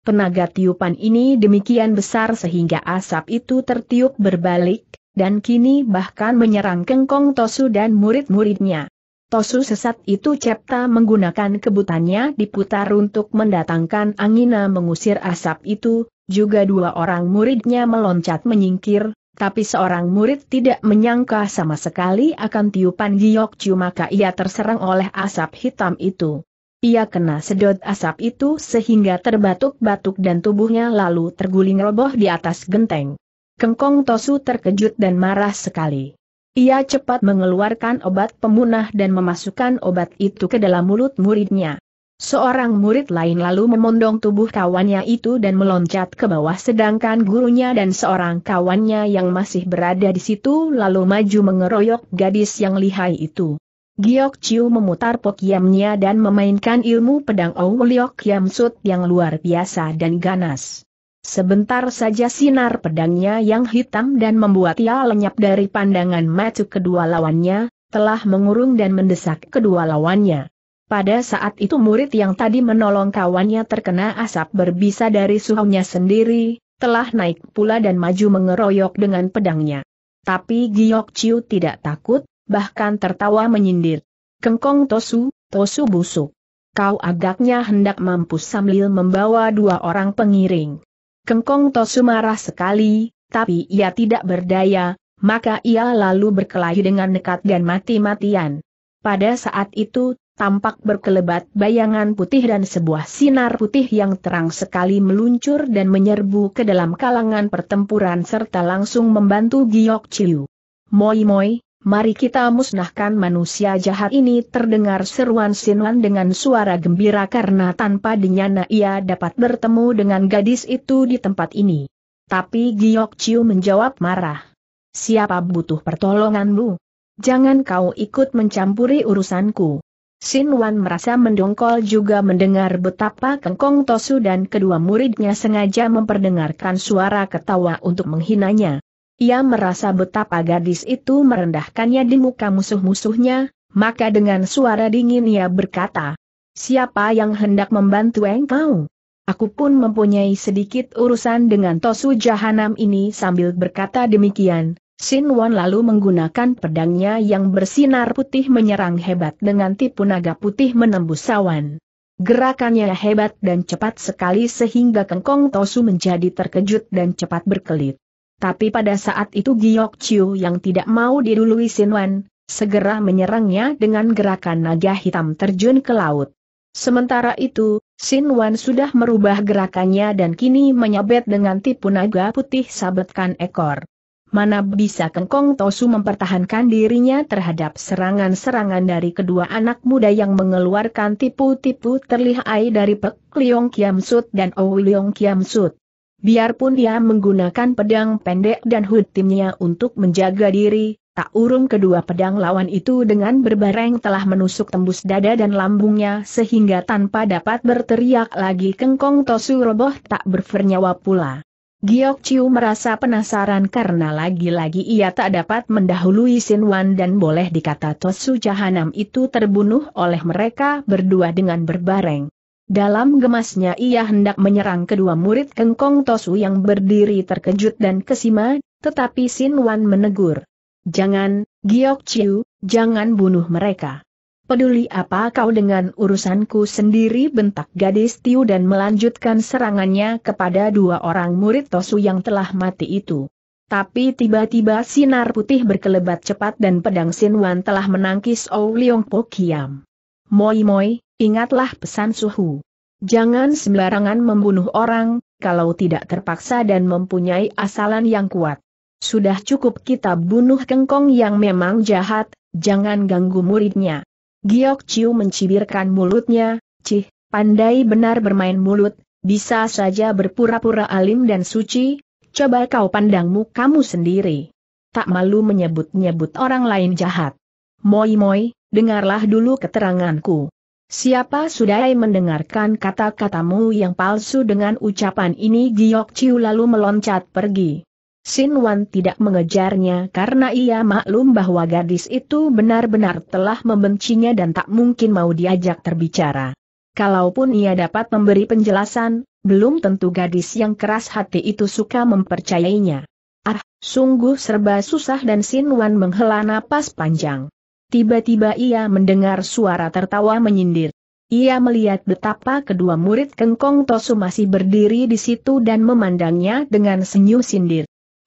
[SPEAKER 1] Tenaga tiupan ini demikian besar sehingga asap itu tertiup berbalik, dan kini bahkan menyerang Kengkong Tosu dan murid-muridnya. Tosu sesat itu cipta menggunakan kebutannya diputar untuk mendatangkan angina mengusir asap itu, juga dua orang muridnya meloncat menyingkir, tapi seorang murid tidak menyangka sama sekali akan tiupan giok Chu maka ia terserang oleh asap hitam itu. Ia kena sedot asap itu sehingga terbatuk-batuk dan tubuhnya lalu terguling roboh di atas genteng. Kengkong Tosu terkejut dan marah sekali. Ia cepat mengeluarkan obat pemunah dan memasukkan obat itu ke dalam mulut muridnya. Seorang murid lain lalu memondong tubuh kawannya itu dan meloncat ke bawah sedangkan gurunya dan seorang kawannya yang masih berada di situ lalu maju mengeroyok gadis yang lihai itu. Giok Chiu memutar pokiamnya dan memainkan ilmu pedang Liok Yam Sut yang luar biasa dan ganas. Sebentar saja sinar pedangnya yang hitam dan membuat ia lenyap dari pandangan mata kedua lawannya, telah mengurung dan mendesak kedua lawannya. Pada saat itu murid yang tadi menolong kawannya terkena asap berbisa dari suhunya sendiri, telah naik pula dan maju mengeroyok dengan pedangnya. Tapi Giok Chiu tidak takut, bahkan tertawa menyindir. Kengkong Tosu, Tosu busuk. Kau agaknya hendak mampu sambil membawa dua orang pengiring. Kengkong Tosu marah sekali, tapi ia tidak berdaya, maka ia lalu berkelahi dengan nekat dan mati-matian. Pada saat itu tampak berkelebat bayangan putih dan sebuah sinar putih yang terang sekali meluncur dan menyerbu ke dalam kalangan pertempuran serta langsung membantu Giok Chiu. Moi moi, mari kita musnahkan manusia jahat ini terdengar seruan Sinwan dengan suara gembira karena tanpa dinyana ia dapat bertemu dengan gadis itu di tempat ini. Tapi Giok Chiu menjawab marah. Siapa butuh pertolonganmu? Jangan kau ikut mencampuri urusanku. Sin Wan merasa mendongkol juga mendengar betapa Kengkong Tosu dan kedua muridnya sengaja memperdengarkan suara ketawa untuk menghinanya. Ia merasa betapa gadis itu merendahkannya di muka musuh-musuhnya, maka dengan suara dingin ia berkata, Siapa yang hendak membantu engkau? Aku pun mempunyai sedikit urusan dengan Tosu Jahanam ini sambil berkata demikian. Sin Wan lalu menggunakan pedangnya yang bersinar putih menyerang hebat dengan tipu naga putih menembus sawan. Gerakannya hebat dan cepat sekali sehingga Kengkong Tosu menjadi terkejut dan cepat berkelit. Tapi pada saat itu Giok Chiu yang tidak mau didului Sin Wan, segera menyerangnya dengan gerakan naga hitam terjun ke laut. Sementara itu, Sin Wan sudah merubah gerakannya dan kini menyabet dengan tipu naga putih sabetkan ekor mana bisa Kengkong Tosu mempertahankan dirinya terhadap serangan-serangan dari kedua anak muda yang mengeluarkan tipu-tipu terlihai dari Pek Liong Kiam Sut dan Ou Liong Kiam Sut. Biarpun dia menggunakan pedang pendek dan hood timnya untuk menjaga diri, tak urung kedua pedang lawan itu dengan berbareng telah menusuk tembus dada dan lambungnya sehingga tanpa dapat berteriak lagi Kengkong Tosu roboh tak bernyawa pula. Giok Chiu merasa penasaran karena lagi-lagi ia tak dapat mendahului Sin Wan dan boleh dikata Tosu Jahanam itu terbunuh oleh mereka berdua dengan berbareng. Dalam gemasnya ia hendak menyerang kedua murid Kengkong Tosu yang berdiri terkejut dan kesima, tetapi Sin Wan menegur. Jangan, Giok Chiu, jangan bunuh mereka. Peduli apa kau dengan urusanku sendiri bentak gadis Tiu dan melanjutkan serangannya kepada dua orang murid Tosu yang telah mati itu. Tapi tiba-tiba sinar putih berkelebat cepat dan pedang Sin Wan telah menangkis Ou Leong Po Kiam. Moi Moi, ingatlah pesan Suhu. Jangan sembarangan membunuh orang, kalau tidak terpaksa dan mempunyai asalan yang kuat. Sudah cukup kita bunuh kengkong yang memang jahat, jangan ganggu muridnya. Giok Chiu mencibirkan mulutnya, Cih, pandai benar bermain mulut, bisa saja berpura-pura alim dan suci, coba kau pandangmu kamu sendiri. Tak malu menyebut-nyebut orang lain jahat. Moi-moi, dengarlah dulu keteranganku. Siapa sudah mendengarkan kata-katamu yang palsu dengan ucapan ini Giok Chiu lalu meloncat pergi. Sin Wan tidak mengejarnya karena ia maklum bahwa gadis itu benar-benar telah membencinya dan tak mungkin mau diajak terbicara. Kalaupun ia dapat memberi penjelasan, belum tentu gadis yang keras hati itu suka mempercayainya. Ah, sungguh serba susah dan Sin Wan menghela napas panjang. Tiba-tiba ia mendengar suara tertawa menyindir. Ia melihat betapa kedua murid Kengkong Tosu masih berdiri di situ dan memandangnya dengan senyum sindir.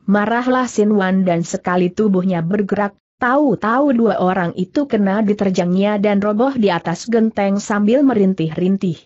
[SPEAKER 1] Marahlah Sin Wan dan sekali tubuhnya bergerak, tahu-tahu dua orang itu kena diterjangnya dan roboh di atas genteng sambil merintih-rintih.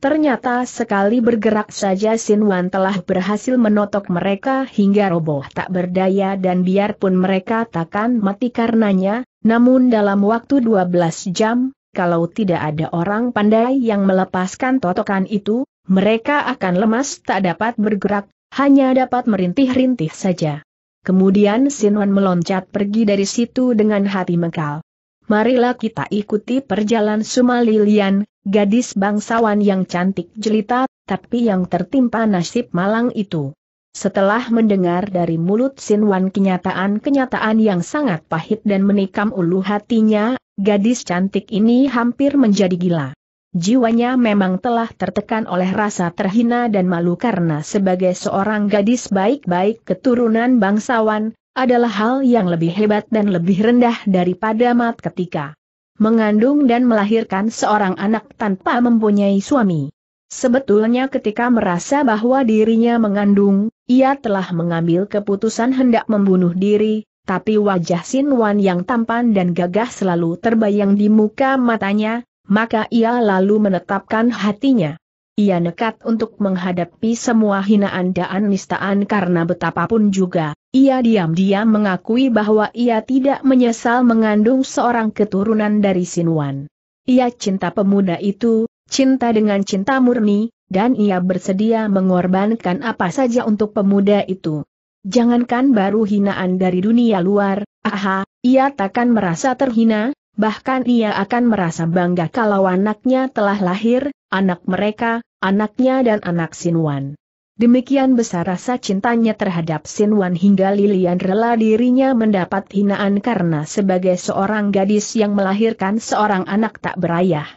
[SPEAKER 1] Ternyata sekali bergerak saja Sin Wan telah berhasil menotok mereka hingga roboh tak berdaya dan biarpun mereka takkan mati karenanya, namun dalam waktu 12 jam, kalau tidak ada orang pandai yang melepaskan totokan itu, mereka akan lemas tak dapat bergerak, hanya dapat merintih-rintih saja. Kemudian Sinwan meloncat pergi dari situ dengan hati mengkal. Marilah kita ikuti perjalanan Sumalilian, gadis bangsawan yang cantik jelita, tapi yang tertimpa nasib malang itu. Setelah mendengar dari mulut Sinwan kenyataan-kenyataan yang sangat pahit dan menikam ulu hatinya, gadis cantik ini hampir menjadi gila. Jiwanya memang telah tertekan oleh rasa terhina dan malu karena sebagai seorang gadis baik-baik keturunan bangsawan, adalah hal yang lebih hebat dan lebih rendah daripada mat ketika mengandung dan melahirkan seorang anak tanpa mempunyai suami. Sebetulnya ketika merasa bahwa dirinya mengandung, ia telah mengambil keputusan hendak membunuh diri, tapi wajah Sin Wan yang tampan dan gagah selalu terbayang di muka matanya, maka ia lalu menetapkan hatinya. Ia nekat untuk menghadapi semua hinaan dan nistaan karena betapapun juga, ia diam-diam mengakui bahwa ia tidak menyesal mengandung seorang keturunan dari Sinuan. Ia cinta pemuda itu, cinta dengan cinta murni, dan ia bersedia mengorbankan apa saja untuk pemuda itu. Jangankan baru hinaan dari dunia luar, aha, ia takkan merasa terhina, Bahkan ia akan merasa bangga kalau anaknya telah lahir, anak mereka, anaknya dan anak Sinwan. Demikian besar rasa cintanya terhadap Sinwan hingga Lilian rela dirinya mendapat hinaan karena sebagai seorang gadis yang melahirkan seorang anak tak berayah.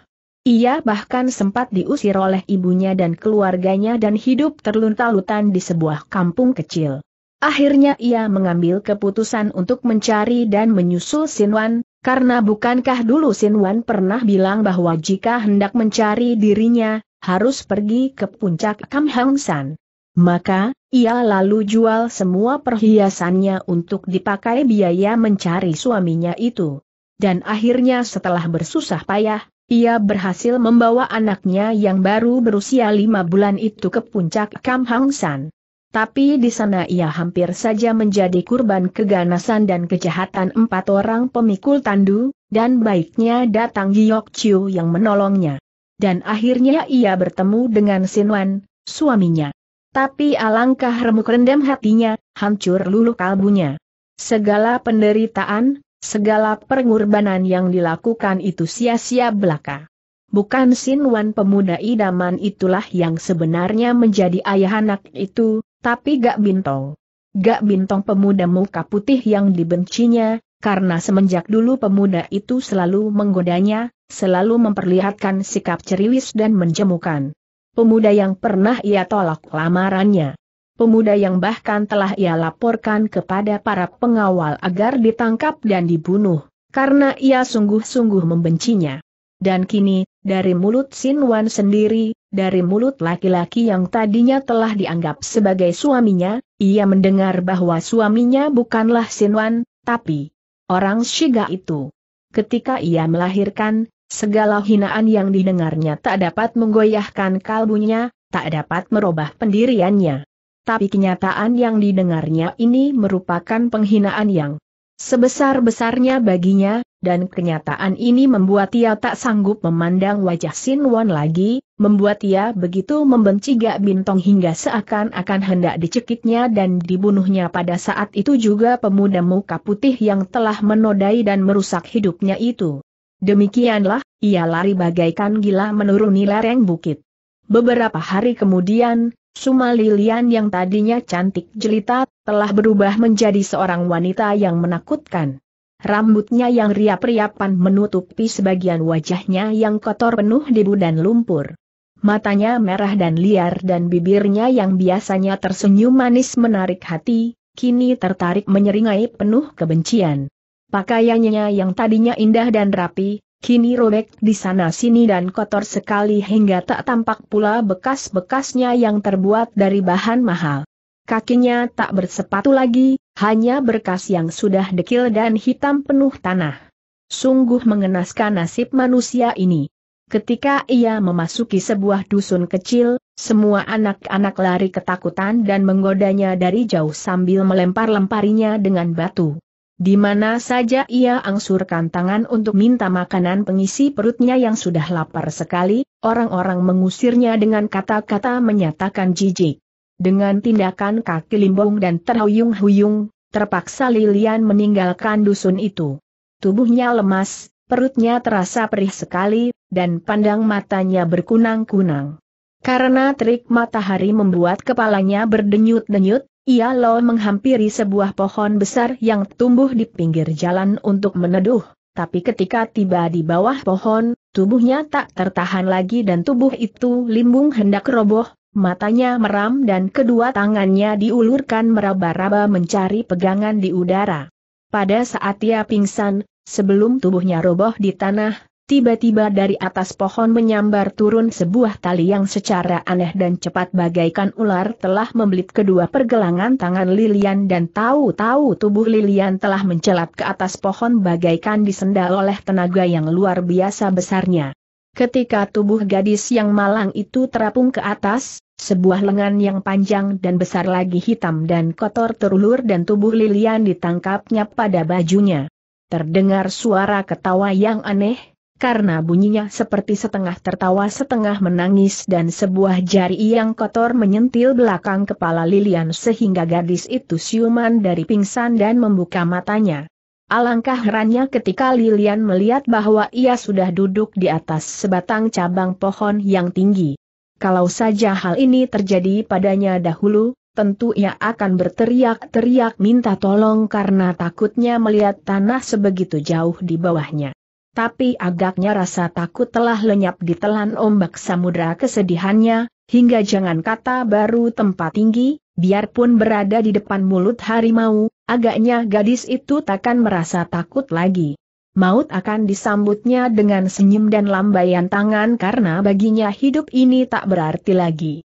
[SPEAKER 1] Ia bahkan sempat diusir oleh ibunya dan keluarganya dan hidup terlunta-lutan di sebuah kampung kecil. Akhirnya ia mengambil keputusan untuk mencari dan menyusul Sinwan, karena bukankah dulu Wan pernah bilang bahwa jika hendak mencari dirinya, harus pergi ke puncak Kam Hang San. Maka, ia lalu jual semua perhiasannya untuk dipakai biaya mencari suaminya itu. Dan akhirnya setelah bersusah payah, ia berhasil membawa anaknya yang baru berusia lima bulan itu ke puncak Kam Hang San tapi di sana ia hampir saja menjadi kurban keganasan dan kejahatan empat orang pemikul tandu, dan baiknya datang Giyok Chiu yang menolongnya. Dan akhirnya ia bertemu dengan Sin Wan, suaminya. Tapi alangkah remuk rendam hatinya, hancur luluh kalbunya. Segala penderitaan, segala pengorbanan yang dilakukan itu sia-sia belaka. Bukan Sin Wan pemuda idaman itulah yang sebenarnya menjadi ayah anak itu, tapi Gak Bintong. Gak Bintong pemuda muka putih yang dibencinya, karena semenjak dulu pemuda itu selalu menggodanya, selalu memperlihatkan sikap ceriwis dan menjemukan. Pemuda yang pernah ia tolak lamarannya. Pemuda yang bahkan telah ia laporkan kepada para pengawal agar ditangkap dan dibunuh, karena ia sungguh-sungguh membencinya. Dan kini, dari mulut Sin Wan sendiri, dari mulut laki-laki yang tadinya telah dianggap sebagai suaminya, ia mendengar bahwa suaminya bukanlah Sin Wan, tapi orang Shiga itu. Ketika ia melahirkan, segala hinaan yang didengarnya tak dapat menggoyahkan kalbunya, tak dapat merubah pendiriannya. Tapi kenyataan yang didengarnya ini merupakan penghinaan yang sebesar-besarnya baginya, dan kenyataan ini membuat ia tak sanggup memandang wajah Sin Wan lagi, membuat ia begitu membenci Gak Bintong hingga seakan-akan hendak dicekiknya dan dibunuhnya pada saat itu juga pemuda muka putih yang telah menodai dan merusak hidupnya itu. Demikianlah, ia lari bagaikan gila menuruni lereng bukit. Beberapa hari kemudian, Suma Lilian yang tadinya cantik jelita, telah berubah menjadi seorang wanita yang menakutkan. Rambutnya yang riap-riapan menutupi sebagian wajahnya yang kotor penuh debu dan lumpur. Matanya merah dan liar dan bibirnya yang biasanya tersenyum manis menarik hati, kini tertarik menyeringai penuh kebencian. Pakaiannya yang tadinya indah dan rapi, kini robek di sana-sini dan kotor sekali hingga tak tampak pula bekas-bekasnya yang terbuat dari bahan mahal. Kakinya tak bersepatu lagi, hanya berkas yang sudah dekil dan hitam penuh tanah. Sungguh mengenaskan nasib manusia ini. Ketika ia memasuki sebuah dusun kecil, semua anak-anak lari ketakutan dan menggodanya dari jauh sambil melempar-lemparinya dengan batu. Di mana saja ia angsurkan tangan untuk minta makanan pengisi perutnya yang sudah lapar sekali, orang-orang mengusirnya dengan kata-kata menyatakan jijik. Dengan tindakan kaki limbung dan terhuyung-huyung, terpaksa Lilian meninggalkan dusun itu. Tubuhnya lemas, perutnya terasa perih sekali, dan pandang matanya berkunang-kunang. Karena terik matahari membuat kepalanya berdenyut-denyut, ia lo menghampiri sebuah pohon besar yang tumbuh di pinggir jalan untuk meneduh, tapi ketika tiba di bawah pohon, tubuhnya tak tertahan lagi dan tubuh itu limbung hendak roboh, matanya meram dan kedua tangannya diulurkan meraba-raba mencari pegangan di udara. Pada saat ia pingsan, sebelum tubuhnya roboh di tanah, Tiba-tiba dari atas pohon menyambar turun sebuah tali yang secara aneh dan cepat bagaikan ular telah membelit kedua pergelangan tangan Lilian dan tahu-tahu tubuh Lilian telah mencelat ke atas pohon bagaikan disendal oleh tenaga yang luar biasa besarnya. Ketika tubuh gadis yang malang itu terapung ke atas, sebuah lengan yang panjang dan besar lagi hitam dan kotor terulur dan tubuh Lilian ditangkapnya pada bajunya. Terdengar suara ketawa yang aneh, karena bunyinya seperti setengah tertawa setengah menangis dan sebuah jari yang kotor menyentil belakang kepala Lilian sehingga gadis itu siuman dari pingsan dan membuka matanya. Alangkah herannya ketika Lilian melihat bahwa ia sudah duduk di atas sebatang cabang pohon yang tinggi. Kalau saja hal ini terjadi padanya dahulu, tentu ia akan berteriak-teriak minta tolong karena takutnya melihat tanah sebegitu jauh di bawahnya tapi agaknya rasa takut telah lenyap di telan ombak samudra kesedihannya, hingga jangan kata baru tempat tinggi, biarpun berada di depan mulut harimau, agaknya gadis itu takkan merasa takut lagi. Maut akan disambutnya dengan senyum dan lambaian tangan karena baginya hidup ini tak berarti lagi.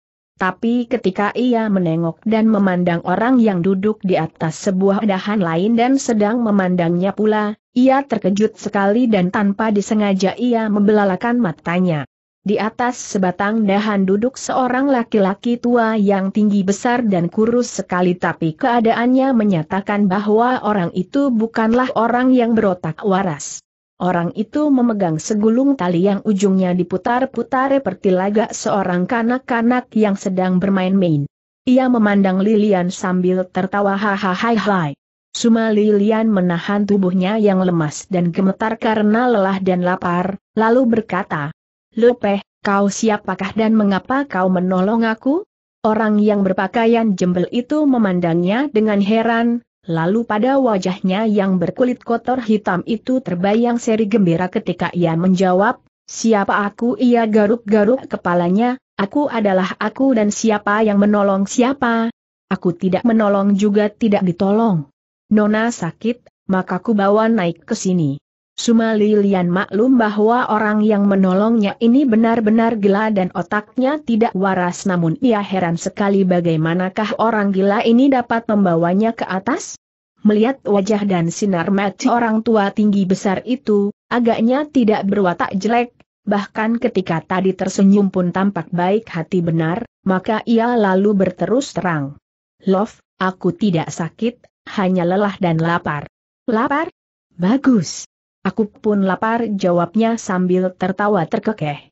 [SPEAKER 1] Tapi ketika ia menengok dan memandang orang yang duduk di atas sebuah dahan lain dan sedang memandangnya pula, ia terkejut sekali dan tanpa disengaja ia membelalakan matanya. Di atas sebatang dahan duduk seorang laki-laki tua yang tinggi besar dan kurus sekali tapi keadaannya menyatakan bahwa orang itu bukanlah orang yang berotak waras. Orang itu memegang segulung tali yang ujungnya diputar-putar seperti lagak seorang kanak-kanak yang sedang bermain-main. Ia memandang Lilian sambil tertawa hahaha. Suma Lilian menahan tubuhnya yang lemas dan gemetar karena lelah dan lapar, lalu berkata, "Lopeh, kau siapakah dan mengapa kau menolong aku? Orang yang berpakaian jembel itu memandangnya dengan heran, lalu pada wajahnya yang berkulit kotor hitam itu terbayang seri gembira ketika ia menjawab, Siapa aku? Ia garuk-garuk kepalanya, aku adalah aku dan siapa yang menolong siapa? Aku tidak menolong juga tidak ditolong. Nona sakit, maka ku bawa naik ke sini. Suma Lilian maklum bahwa orang yang menolongnya ini benar-benar gila dan otaknya tidak waras namun ia heran sekali bagaimanakah orang gila ini dapat membawanya ke atas? Melihat wajah dan sinar mati orang tua tinggi besar itu, agaknya tidak berwatak jelek, bahkan ketika tadi tersenyum pun tampak baik hati benar, maka ia lalu berterus terang. Love, aku tidak sakit, hanya lelah dan lapar. Lapar? Bagus. Aku pun lapar jawabnya sambil tertawa terkekeh.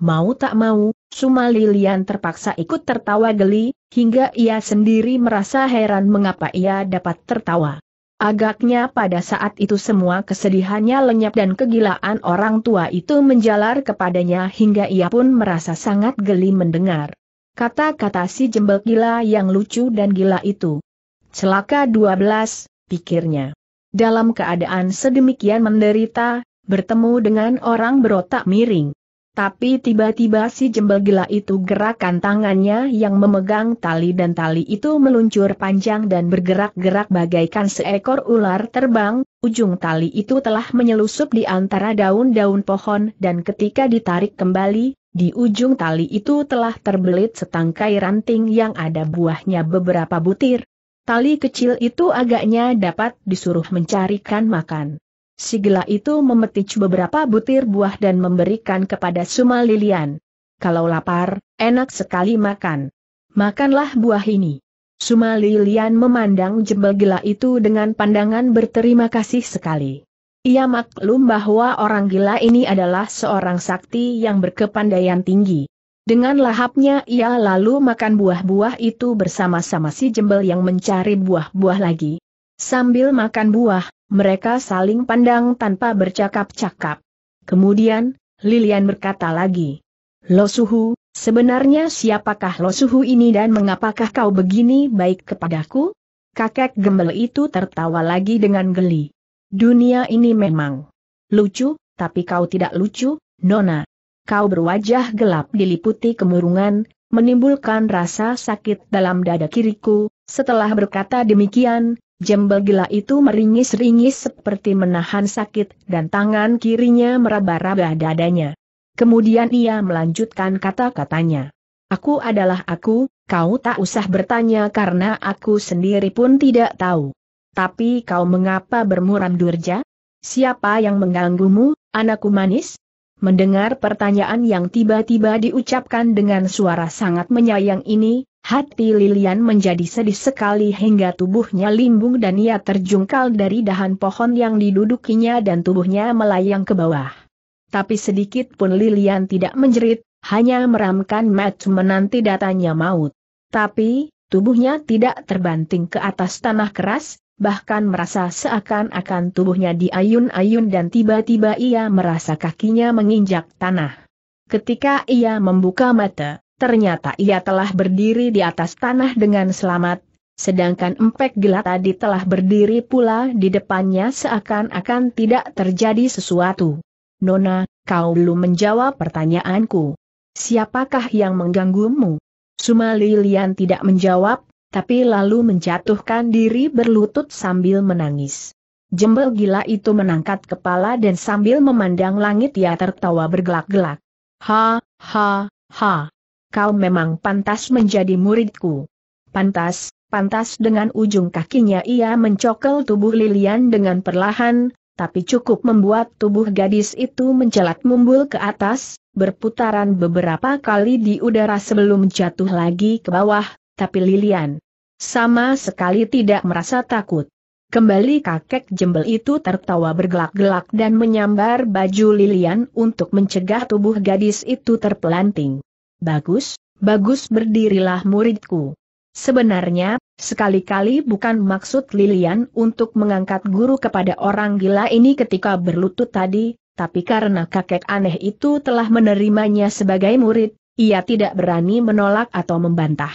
[SPEAKER 1] Mau tak mau, Sumalilian terpaksa ikut tertawa geli, hingga ia sendiri merasa heran mengapa ia dapat tertawa. Agaknya pada saat itu semua kesedihannya lenyap dan kegilaan orang tua itu menjalar kepadanya hingga ia pun merasa sangat geli mendengar. Kata-kata si jembel gila yang lucu dan gila itu. Celaka 12, pikirnya. Dalam keadaan sedemikian menderita, bertemu dengan orang berotak miring. Tapi tiba-tiba si jembel gila itu gerakan tangannya yang memegang tali dan tali itu meluncur panjang dan bergerak-gerak bagaikan seekor ular terbang, ujung tali itu telah menyelusup di antara daun-daun pohon dan ketika ditarik kembali, di ujung tali itu telah terbelit setangkai ranting yang ada buahnya beberapa butir, Tali kecil itu agaknya dapat disuruh mencarikan makan. gila itu memetik beberapa butir buah dan memberikan kepada Suma Lilian. Kalau lapar, enak sekali makan. Makanlah buah ini. Suma Lilian memandang jebel gila itu dengan pandangan berterima kasih sekali. Ia maklum bahwa orang gila ini adalah seorang sakti yang berkepandaian tinggi. Dengan lahapnya ia lalu makan buah-buah itu bersama-sama si jembel yang mencari buah-buah lagi. Sambil makan buah, mereka saling pandang tanpa bercakap-cakap. Kemudian, Lilian berkata lagi, "Losuhu, sebenarnya siapakah Losuhu ini dan mengapakah kau begini baik kepadaku? Kakek gembel itu tertawa lagi dengan geli. Dunia ini memang lucu, tapi kau tidak lucu, Nona kau berwajah gelap diliputi kemurungan, menimbulkan rasa sakit dalam dada kiriku, setelah berkata demikian, jembel gila itu meringis-ringis seperti menahan sakit dan tangan kirinya meraba-raba dadanya. Kemudian ia melanjutkan kata-katanya. Aku adalah aku, kau tak usah bertanya karena aku sendiri pun tidak tahu. Tapi kau mengapa bermuram durja? Siapa yang mengganggumu, anakku manis? Mendengar pertanyaan yang tiba-tiba diucapkan dengan suara sangat menyayang ini, hati Lilian menjadi sedih sekali hingga tubuhnya limbung dan ia terjungkal dari dahan pohon yang didudukinya dan tubuhnya melayang ke bawah. Tapi sedikit pun Lilian tidak menjerit, hanya meramkan mata menanti datanya maut. Tapi, tubuhnya tidak terbanting ke atas tanah keras, bahkan merasa seakan-akan tubuhnya diayun-ayun dan tiba-tiba ia merasa kakinya menginjak tanah. Ketika ia membuka mata, ternyata ia telah berdiri di atas tanah dengan selamat, sedangkan empek gila tadi telah berdiri pula di depannya seakan-akan tidak terjadi sesuatu. Nona, kau belum menjawab pertanyaanku. Siapakah yang mengganggumu? Sumali Lian tidak menjawab, tapi lalu menjatuhkan diri berlutut sambil menangis. Jembel gila itu menangkat kepala dan sambil memandang langit ia tertawa bergelak-gelak. Ha, ha, ha. Kau memang pantas menjadi muridku. Pantas, pantas dengan ujung kakinya ia mencokel tubuh Lilian dengan perlahan, tapi cukup membuat tubuh gadis itu mencelat mumbul ke atas, berputaran beberapa kali di udara sebelum jatuh lagi ke bawah, tapi Lilian sama sekali tidak merasa takut. Kembali kakek jembel itu tertawa bergelak-gelak dan menyambar baju Lilian untuk mencegah tubuh gadis itu terpelanting. Bagus, bagus berdirilah muridku. Sebenarnya, sekali-kali bukan maksud Lilian untuk mengangkat guru kepada orang gila ini ketika berlutut tadi, tapi karena kakek aneh itu telah menerimanya sebagai murid, ia tidak berani menolak atau membantah.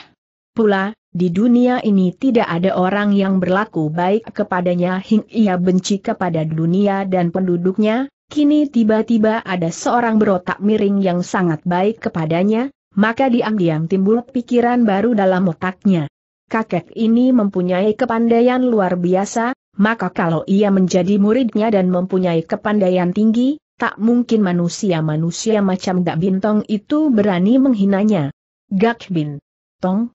[SPEAKER 1] Pula, di dunia ini tidak ada orang yang berlaku baik kepadanya hingga ia benci kepada dunia dan penduduknya, kini tiba-tiba ada seorang berotak miring yang sangat baik kepadanya, maka diam-diam timbul pikiran baru dalam otaknya. Kakek ini mempunyai kepandaian luar biasa, maka kalau ia menjadi muridnya dan mempunyai kepandaian tinggi, tak mungkin manusia-manusia macam Gak Bintong itu berani menghinanya. Gak Bin Tong,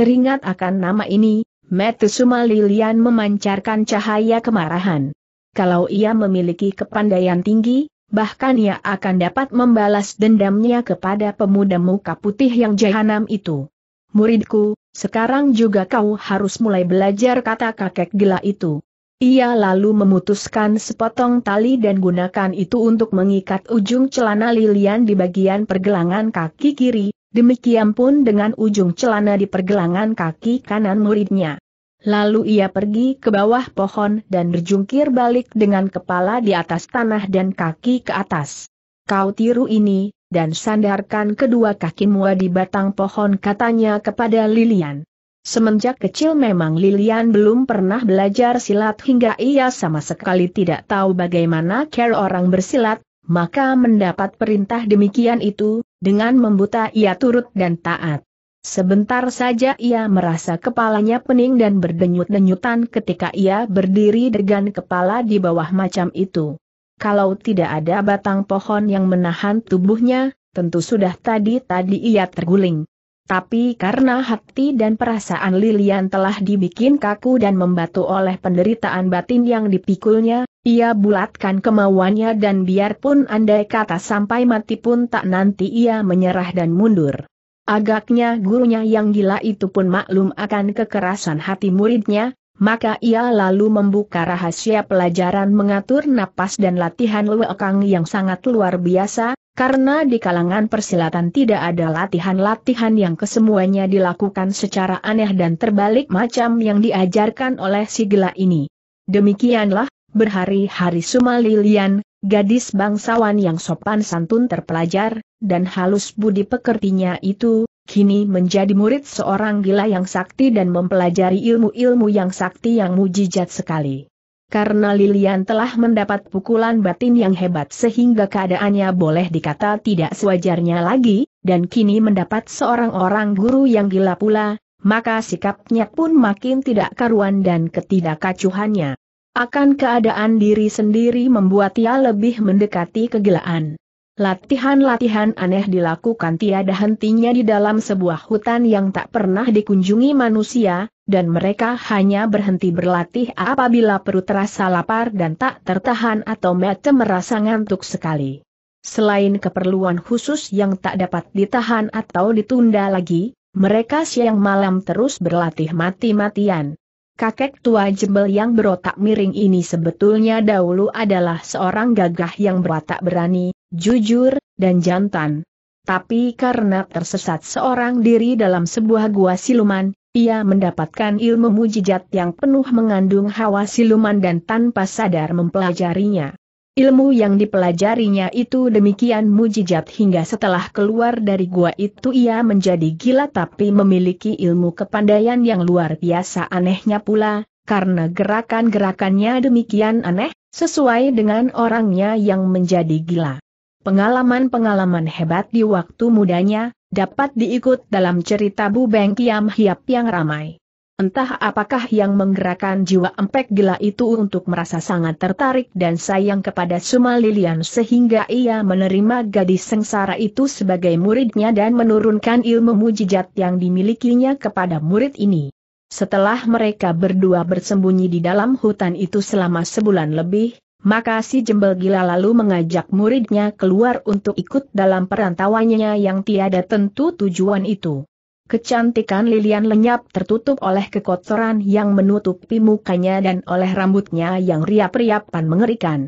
[SPEAKER 1] Teringat akan nama ini, Metusuma Lilian memancarkan cahaya kemarahan. Kalau ia memiliki kepandaian tinggi, bahkan ia akan dapat membalas dendamnya kepada pemuda muka putih yang jahanam itu. Muridku, sekarang juga kau harus mulai belajar kata kakek gila itu. Ia lalu memutuskan sepotong tali dan gunakan itu untuk mengikat ujung celana Lilian di bagian pergelangan kaki kiri, Demikian pun dengan ujung celana di pergelangan kaki kanan muridnya. Lalu ia pergi ke bawah pohon dan berjungkir balik dengan kepala di atas tanah dan kaki ke atas. Kau tiru ini, dan sandarkan kedua kakimu di batang pohon katanya kepada Lilian. Semenjak kecil memang Lilian belum pernah belajar silat hingga ia sama sekali tidak tahu bagaimana cara orang bersilat, maka mendapat perintah demikian itu, dengan membuta ia turut dan taat. Sebentar saja ia merasa kepalanya pening dan berdenyut-denyutan ketika ia berdiri dengan kepala di bawah macam itu. Kalau tidak ada batang pohon yang menahan tubuhnya, tentu sudah tadi-tadi ia terguling. Tapi karena hati dan perasaan Lilian telah dibikin kaku dan membatu oleh penderitaan batin yang dipikulnya, ia bulatkan kemauannya dan biarpun andai kata sampai mati pun tak nanti ia menyerah dan mundur. Agaknya gurunya yang gila itu pun maklum akan kekerasan hati muridnya, maka ia lalu membuka rahasia pelajaran mengatur napas dan latihan luekang yang sangat luar biasa, karena di kalangan persilatan tidak ada latihan-latihan yang kesemuanya dilakukan secara aneh dan terbalik macam yang diajarkan oleh si gila ini. Demikianlah, berhari-hari Sumalilian, gadis bangsawan yang sopan santun terpelajar, dan halus budi pekertinya itu, kini menjadi murid seorang gila yang sakti dan mempelajari ilmu-ilmu yang sakti yang mujijat sekali karena Lilian telah mendapat pukulan batin yang hebat sehingga keadaannya boleh dikata tidak sewajarnya lagi, dan kini mendapat seorang orang guru yang gila pula, maka sikapnya pun makin tidak karuan dan ketidakacuhannya. Akan keadaan diri sendiri membuat ia lebih mendekati kegilaan. Latihan-latihan aneh dilakukan tiada hentinya di dalam sebuah hutan yang tak pernah dikunjungi manusia, dan mereka hanya berhenti berlatih apabila perut terasa lapar dan tak tertahan atau mata merasa ngantuk sekali. Selain keperluan khusus yang tak dapat ditahan atau ditunda lagi, mereka siang malam terus berlatih mati-matian. Kakek tua jembel yang berotak miring ini sebetulnya dahulu adalah seorang gagah yang berotak berani, jujur, dan jantan. Tapi karena tersesat seorang diri dalam sebuah gua siluman, ia mendapatkan ilmu mujizat yang penuh mengandung hawa siluman dan tanpa sadar mempelajarinya. Ilmu yang dipelajarinya itu demikian mujizat hingga setelah keluar dari gua itu ia menjadi gila tapi memiliki ilmu kepandaian yang luar biasa anehnya pula, karena gerakan-gerakannya demikian aneh, sesuai dengan orangnya yang menjadi gila. Pengalaman-pengalaman hebat di waktu mudanya, dapat diikut dalam cerita Bubeng Kiam Hiap yang ramai. Entah apakah yang menggerakkan jiwa empek gila itu untuk merasa sangat tertarik dan sayang kepada Suma Lilian sehingga ia menerima gadis sengsara itu sebagai muridnya dan menurunkan ilmu mujijat yang dimilikinya kepada murid ini. Setelah mereka berdua bersembunyi di dalam hutan itu selama sebulan lebih, maka si jembel gila lalu mengajak muridnya keluar untuk ikut dalam perantauannya yang tiada tentu tujuan itu. Kecantikan Lilian lenyap tertutup oleh kekotoran yang menutupi mukanya dan oleh rambutnya yang riap-riapan mengerikan.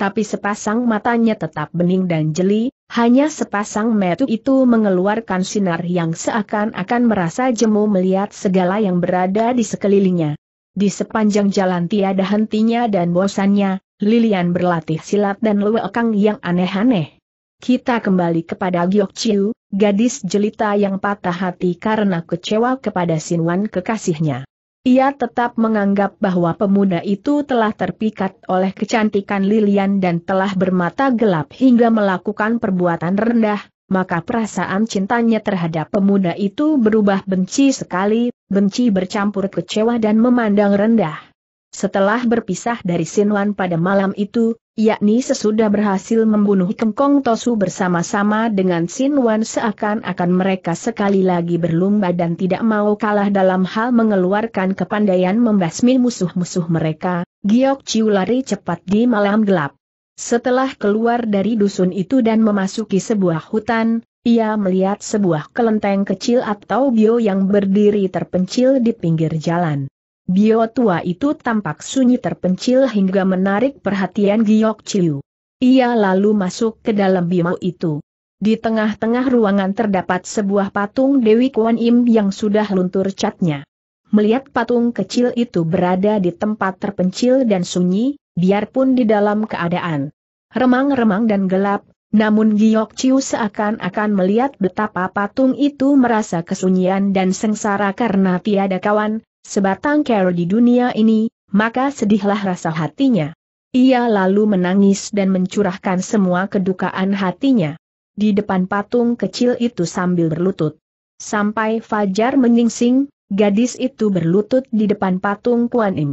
[SPEAKER 1] Tapi sepasang matanya tetap bening dan jeli, hanya sepasang metu itu mengeluarkan sinar yang seakan-akan merasa jemu melihat segala yang berada di sekelilingnya. Di sepanjang jalan tiada hentinya dan bosannya, Lilian berlatih silat dan luekang yang aneh-aneh. Kita kembali kepada Giok Chiu, gadis jelita yang patah hati karena kecewa kepada Sinwan kekasihnya. Ia tetap menganggap bahwa pemuda itu telah terpikat oleh kecantikan Lilian dan telah bermata gelap hingga melakukan perbuatan rendah, maka perasaan cintanya terhadap pemuda itu berubah benci sekali, benci bercampur kecewa dan memandang rendah. Setelah berpisah dari Sinwan pada malam itu, yakni sesudah berhasil membunuh Kengkong Tosu bersama-sama dengan Sinwan seakan-akan mereka sekali lagi berlumba dan tidak mau kalah dalam hal mengeluarkan kepandaian membasmi musuh-musuh mereka, Giok Chiu lari cepat di malam gelap. Setelah keluar dari dusun itu dan memasuki sebuah hutan, ia melihat sebuah kelenteng kecil atau bio yang berdiri terpencil di pinggir jalan. Bio tua itu tampak sunyi terpencil hingga menarik perhatian Giok Chiu. Ia lalu masuk ke dalam bimau itu. Di tengah-tengah ruangan terdapat sebuah patung Dewi Kuan Im yang sudah luntur catnya. Melihat patung kecil itu berada di tempat terpencil dan sunyi, biarpun di dalam keadaan remang-remang dan gelap, namun Giok Chiu seakan-akan melihat betapa patung itu merasa kesunyian dan sengsara karena tiada kawan, sebatang kero di dunia ini, maka sedihlah rasa hatinya. Ia lalu menangis dan mencurahkan semua kedukaan hatinya. Di depan patung kecil itu sambil berlutut. Sampai Fajar menyingsing, gadis itu berlutut di depan patung Kuan Im.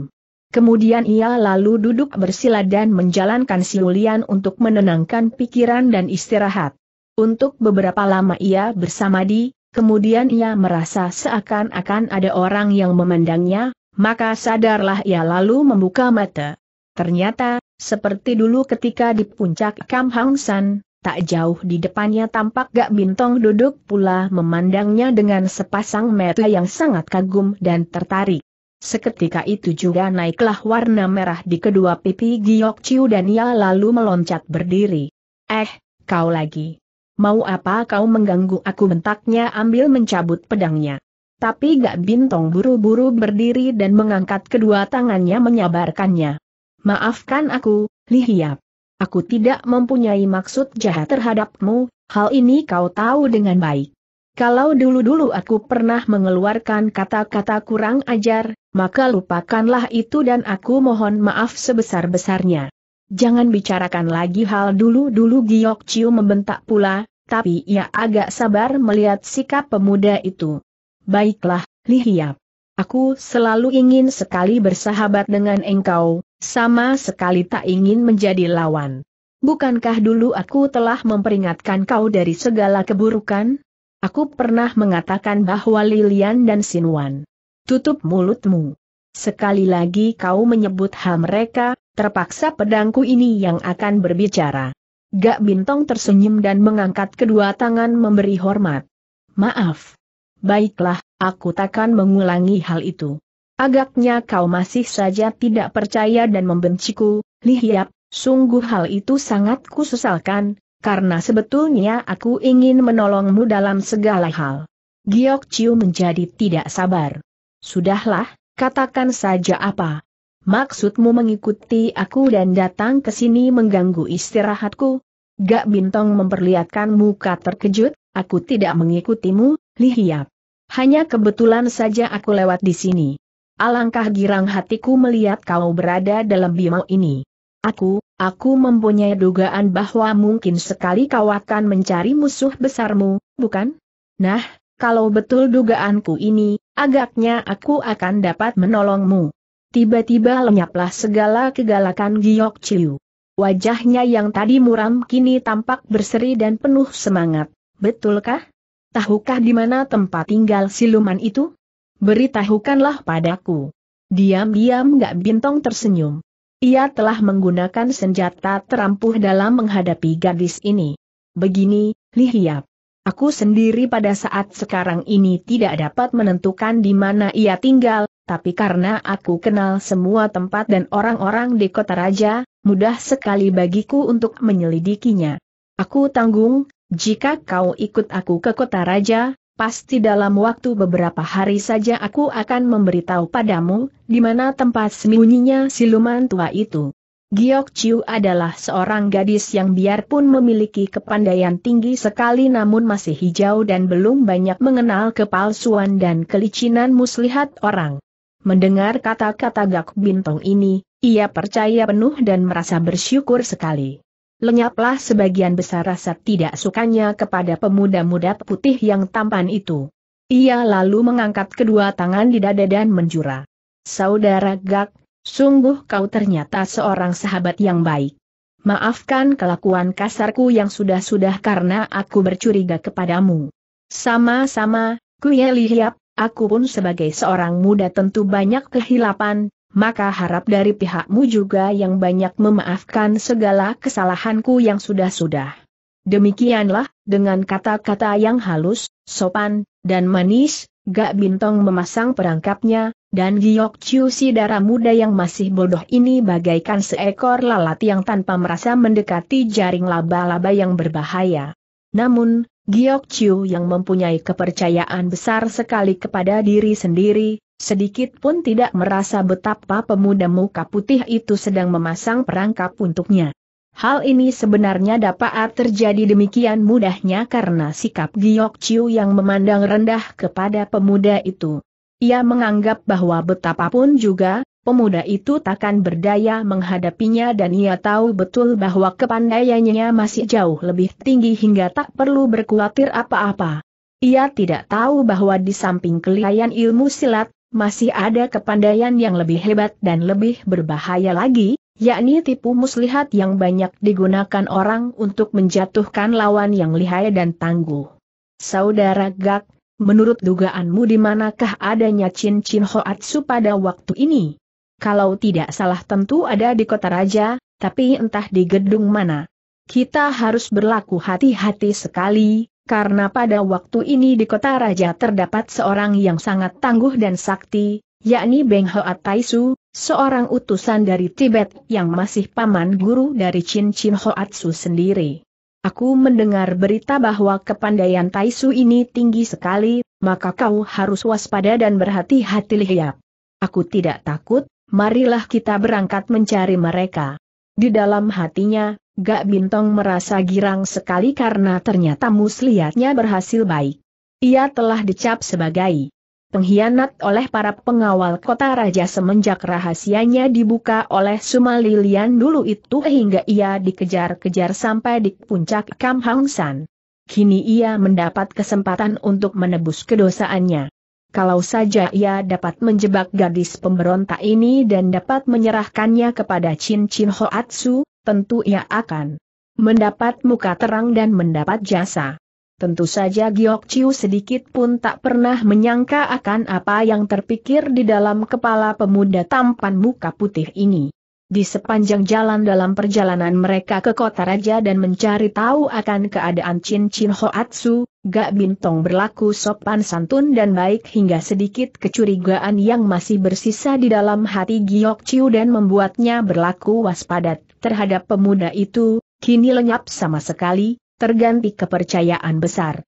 [SPEAKER 1] Kemudian ia lalu duduk bersila dan menjalankan siulian untuk menenangkan pikiran dan istirahat. Untuk beberapa lama ia bersamadi, Kemudian ia merasa seakan-akan ada orang yang memandangnya, maka sadarlah ia lalu membuka mata. Ternyata, seperti dulu ketika di puncak Kam Hang San, tak jauh di depannya tampak Gak Bintong duduk pula memandangnya dengan sepasang mata yang sangat kagum dan tertarik. Seketika itu juga naiklah warna merah di kedua pipi Giok Chiu dan ia lalu meloncat berdiri. Eh, kau lagi. Mau apa kau mengganggu aku bentaknya ambil mencabut pedangnya. Tapi Gak Bintong buru-buru berdiri dan mengangkat kedua tangannya menyabarkannya. Maafkan aku, Lihiap. Aku tidak mempunyai maksud jahat terhadapmu, hal ini kau tahu dengan baik. Kalau dulu-dulu aku pernah mengeluarkan kata-kata kurang ajar, maka lupakanlah itu dan aku mohon maaf sebesar-besarnya. Jangan bicarakan lagi hal dulu-dulu Giok Chiu membentak pula, tapi ia agak sabar melihat sikap pemuda itu. Baiklah, Lihiap. Aku selalu ingin sekali bersahabat dengan engkau, sama sekali tak ingin menjadi lawan. Bukankah dulu aku telah memperingatkan kau dari segala keburukan? Aku pernah mengatakan bahwa Lilian dan Sinwan. Tutup mulutmu. Sekali lagi kau menyebut hal mereka, terpaksa pedangku ini yang akan berbicara. Gak Bintong tersenyum dan mengangkat kedua tangan memberi hormat. Maaf. Baiklah, aku takkan mengulangi hal itu. Agaknya kau masih saja tidak percaya dan membenciku, Lihiap, sungguh hal itu sangat kususalkan, karena sebetulnya aku ingin menolongmu dalam segala hal. Giok Chiu menjadi tidak sabar. Sudahlah, katakan saja apa, Maksudmu mengikuti aku dan datang ke sini mengganggu istirahatku? Gak bintong memperlihatkan muka terkejut, aku tidak mengikutimu, lihiap. Hanya kebetulan saja aku lewat di sini. Alangkah girang hatiku melihat kau berada dalam bimau ini. Aku, aku mempunyai dugaan bahwa mungkin sekali kau akan mencari musuh besarmu, bukan? Nah, kalau betul dugaanku ini, agaknya aku akan dapat menolongmu. Tiba-tiba lenyaplah segala kegalakan Giok Chiu. Wajahnya yang tadi muram kini tampak berseri dan penuh semangat. Betulkah? Tahukah di mana tempat tinggal siluman itu? Beritahukanlah padaku. Diam-diam Gak Bintong tersenyum. Ia telah menggunakan senjata terampuh dalam menghadapi gadis ini. Begini, Lihiap. Aku sendiri pada saat sekarang ini tidak dapat menentukan di mana ia tinggal, tapi karena aku kenal semua tempat dan orang-orang di kota raja, mudah sekali bagiku untuk menyelidikinya. Aku tanggung, jika kau ikut aku ke kota raja, pasti dalam waktu beberapa hari saja aku akan memberitahu padamu, di mana tempat sembunyinya siluman tua itu. Giok Chiu adalah seorang gadis yang biarpun memiliki kepandaian tinggi sekali namun masih hijau dan belum banyak mengenal kepalsuan dan kelicinan muslihat orang. Mendengar kata-kata Gak Bintong ini, ia percaya penuh dan merasa bersyukur sekali. Lenyaplah sebagian besar rasa tidak sukanya kepada pemuda-muda putih yang tampan itu. Ia lalu mengangkat kedua tangan di dada dan menjura. Saudara Gak, sungguh kau ternyata seorang sahabat yang baik. Maafkan kelakuan kasarku yang sudah-sudah karena aku bercuriga kepadamu. Sama-sama, Kuya Lihiap, aku pun sebagai seorang muda tentu banyak kehilapan, maka harap dari pihakmu juga yang banyak memaafkan segala kesalahanku yang sudah-sudah. Demikianlah, dengan kata-kata yang halus, sopan, dan manis, Gak Bintong memasang perangkapnya, dan Giok Chiu si darah muda yang masih bodoh ini bagaikan seekor lalat yang tanpa merasa mendekati jaring laba-laba yang berbahaya. Namun, Giok Chiu yang mempunyai kepercayaan besar sekali kepada diri sendiri, sedikit pun tidak merasa betapa pemuda muka putih itu sedang memasang perangkap untuknya. Hal ini sebenarnya dapat terjadi demikian mudahnya karena sikap Giok Chiu yang memandang rendah kepada pemuda itu. Ia menganggap bahwa betapapun juga, pemuda itu takkan berdaya menghadapinya dan ia tahu betul bahwa kepandaiannya masih jauh lebih tinggi hingga tak perlu berkhawatir apa-apa. Ia tidak tahu bahwa di samping kelihayan ilmu silat, masih ada kepandaian yang lebih hebat dan lebih berbahaya lagi, yakni tipu muslihat yang banyak digunakan orang untuk menjatuhkan lawan yang lihai dan tangguh. Saudara Gak, menurut dugaanmu di manakah adanya cincin Hoatsu pada waktu ini? Kalau tidak salah tentu ada di kota raja, tapi entah di gedung mana. Kita harus berlaku hati-hati sekali, karena pada waktu ini di kota raja terdapat seorang yang sangat tangguh dan sakti, yakni Beng Hoat Taisu, seorang utusan dari Tibet yang masih paman guru dari Chin Chin Hoat Su sendiri. Aku mendengar berita bahwa kepandaian Taisu ini tinggi sekali, maka kau harus waspada dan berhati-hati lihat. Aku tidak takut, marilah kita berangkat mencari mereka. Di dalam hatinya, Gak Bintong merasa girang sekali karena ternyata muslihatnya berhasil baik. Ia telah dicap sebagai pengkhianat oleh para pengawal kota raja semenjak rahasianya dibuka oleh Sumalilian dulu itu hingga ia dikejar-kejar sampai di puncak Kam Hang San. Kini ia mendapat kesempatan untuk menebus kedosaannya kalau saja ia dapat menjebak gadis pemberontak ini dan dapat menyerahkannya kepada Chin Chin Hoatsu, tentu ia akan mendapat muka terang dan mendapat jasa. Tentu saja Giok Chiu sedikit pun tak pernah menyangka akan apa yang terpikir di dalam kepala pemuda tampan muka putih ini. Di sepanjang jalan dalam perjalanan mereka ke kota raja dan mencari tahu akan keadaan Chin Chin Hoatsu, Gak Bintong berlaku sopan santun dan baik hingga sedikit kecurigaan yang masih bersisa di dalam hati Giok Chiu dan membuatnya berlaku waspada terhadap pemuda itu, kini lenyap sama sekali, terganti kepercayaan besar.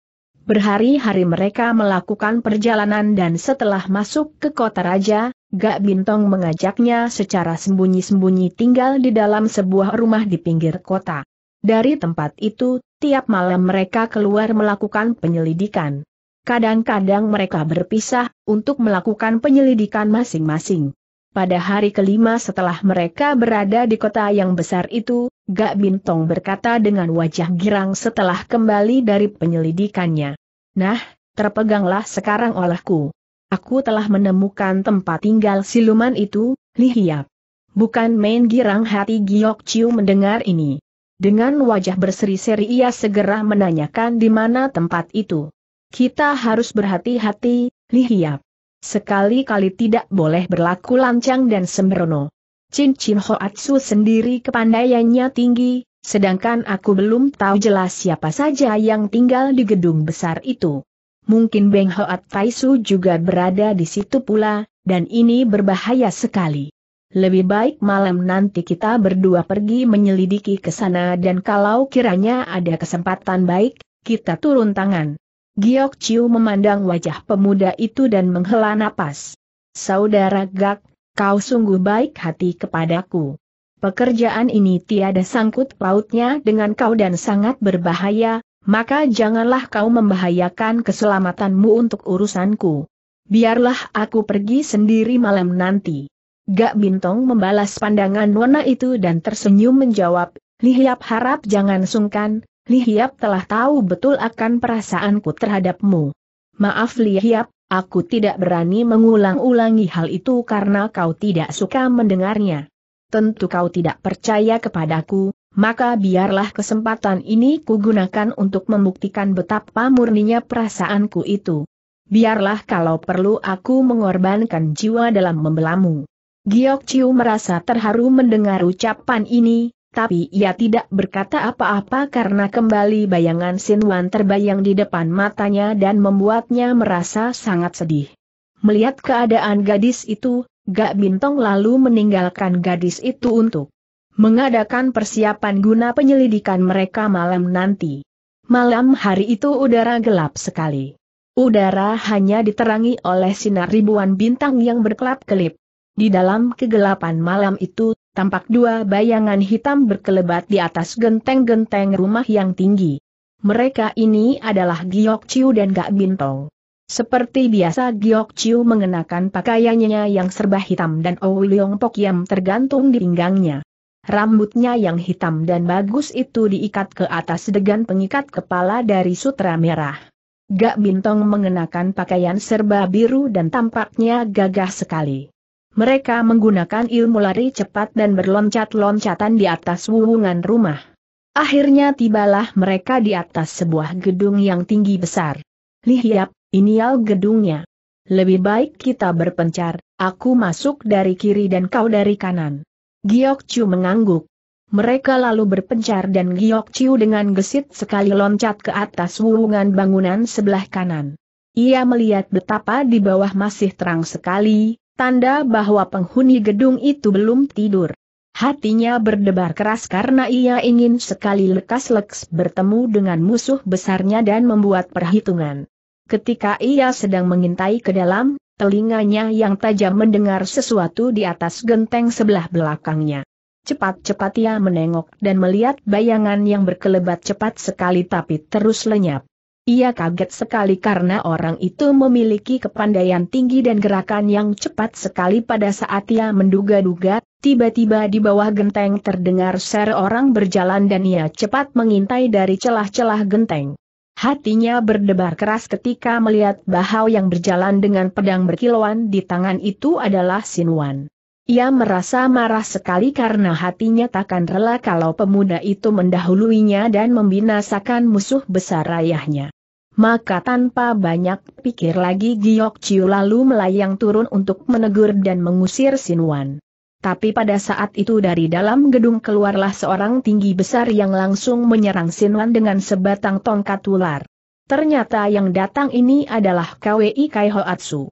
[SPEAKER 1] Berhari-hari mereka melakukan perjalanan dan setelah masuk ke kota raja, Gak Bintong mengajaknya secara sembunyi-sembunyi tinggal di dalam sebuah rumah di pinggir kota. Dari tempat itu, tiap malam mereka keluar melakukan penyelidikan. Kadang-kadang mereka berpisah untuk melakukan penyelidikan masing-masing. Pada hari kelima setelah mereka berada di kota yang besar itu, Gak Bintong berkata dengan wajah girang setelah kembali dari penyelidikannya. Nah, terpeganglah sekarang olehku. Aku telah menemukan tempat tinggal siluman itu, lihiap. Bukan main girang hati Giok Chiu mendengar ini. Dengan wajah berseri-seri ia segera menanyakan di mana tempat itu. Kita harus berhati-hati, Lihiap. Sekali-kali tidak boleh berlaku lancang dan sembrono. Chin Chin Hoatsu sendiri kepandaiannya tinggi, sedangkan aku belum tahu jelas siapa saja yang tinggal di gedung besar itu. Mungkin Beng Hoat Taisu juga berada di situ pula, dan ini berbahaya sekali lebih baik malam nanti kita berdua pergi menyelidiki ke sana dan kalau kiranya ada kesempatan baik, kita turun tangan. Giok Chiu memandang wajah pemuda itu dan menghela napas. Saudara Gak, kau sungguh baik hati kepadaku. Pekerjaan ini tiada sangkut pautnya dengan kau dan sangat berbahaya, maka janganlah kau membahayakan keselamatanmu untuk urusanku. Biarlah aku pergi sendiri malam nanti. Gak Bintong membalas pandangan nona itu dan tersenyum menjawab, Lihiap harap jangan sungkan, Lihiap telah tahu betul akan perasaanku terhadapmu. Maaf Lihiap, aku tidak berani mengulang-ulangi hal itu karena kau tidak suka mendengarnya. Tentu kau tidak percaya kepadaku, maka biarlah kesempatan ini kugunakan untuk membuktikan betapa murninya perasaanku itu. Biarlah kalau perlu aku mengorbankan jiwa dalam membelamu. Giok Chiu merasa terharu mendengar ucapan ini, tapi ia tidak berkata apa-apa karena kembali bayangan Sin Wan terbayang di depan matanya dan membuatnya merasa sangat sedih. Melihat keadaan gadis itu, Gak Bintong lalu meninggalkan gadis itu untuk mengadakan persiapan guna penyelidikan mereka malam nanti. Malam hari itu udara gelap sekali. Udara hanya diterangi oleh sinar ribuan bintang yang berkelap-kelip. Di dalam kegelapan malam itu, tampak dua bayangan hitam berkelebat di atas genteng-genteng rumah yang tinggi. Mereka ini adalah Giok Chiu dan Gak Bintong. Seperti biasa Giok Chiu mengenakan pakaiannya yang serba hitam dan Ou Leong Pok Yam tergantung di pinggangnya. Rambutnya yang hitam dan bagus itu diikat ke atas dengan pengikat kepala dari sutra merah. Gak Bintong mengenakan pakaian serba biru dan tampaknya gagah sekali. Mereka menggunakan ilmu lari cepat dan berloncat-loncatan di atas wuwungan rumah. Akhirnya tibalah mereka di atas sebuah gedung yang tinggi besar. Lihiap, inial gedungnya. Lebih baik kita berpencar, aku masuk dari kiri dan kau dari kanan. Giok Chiu mengangguk. Mereka lalu berpencar dan Giok Chiu dengan gesit sekali loncat ke atas wuwungan bangunan sebelah kanan. Ia melihat betapa di bawah masih terang sekali, tanda bahwa penghuni gedung itu belum tidur. Hatinya berdebar keras karena ia ingin sekali lekas-leks bertemu dengan musuh besarnya dan membuat perhitungan. Ketika ia sedang mengintai ke dalam, telinganya yang tajam mendengar sesuatu di atas genteng sebelah belakangnya. Cepat-cepat ia menengok dan melihat bayangan yang berkelebat cepat sekali tapi terus lenyap. Ia kaget sekali karena orang itu memiliki kepandaian tinggi dan gerakan yang cepat sekali pada saat ia menduga-duga, tiba-tiba di bawah genteng terdengar ser orang berjalan dan ia cepat mengintai dari celah-celah genteng. Hatinya berdebar keras ketika melihat bahau yang berjalan dengan pedang berkilauan di tangan itu adalah Sinwan. Ia merasa marah sekali karena hatinya takkan rela kalau pemuda itu mendahuluinya dan membinasakan musuh besar ayahnya. Maka tanpa banyak pikir lagi Giok Chiu lalu melayang turun untuk menegur dan mengusir Sinuan. Tapi pada saat itu dari dalam gedung keluarlah seorang tinggi besar yang langsung menyerang Sinuan dengan sebatang tongkat ular. Ternyata yang datang ini adalah KWI Kai Hoatsu.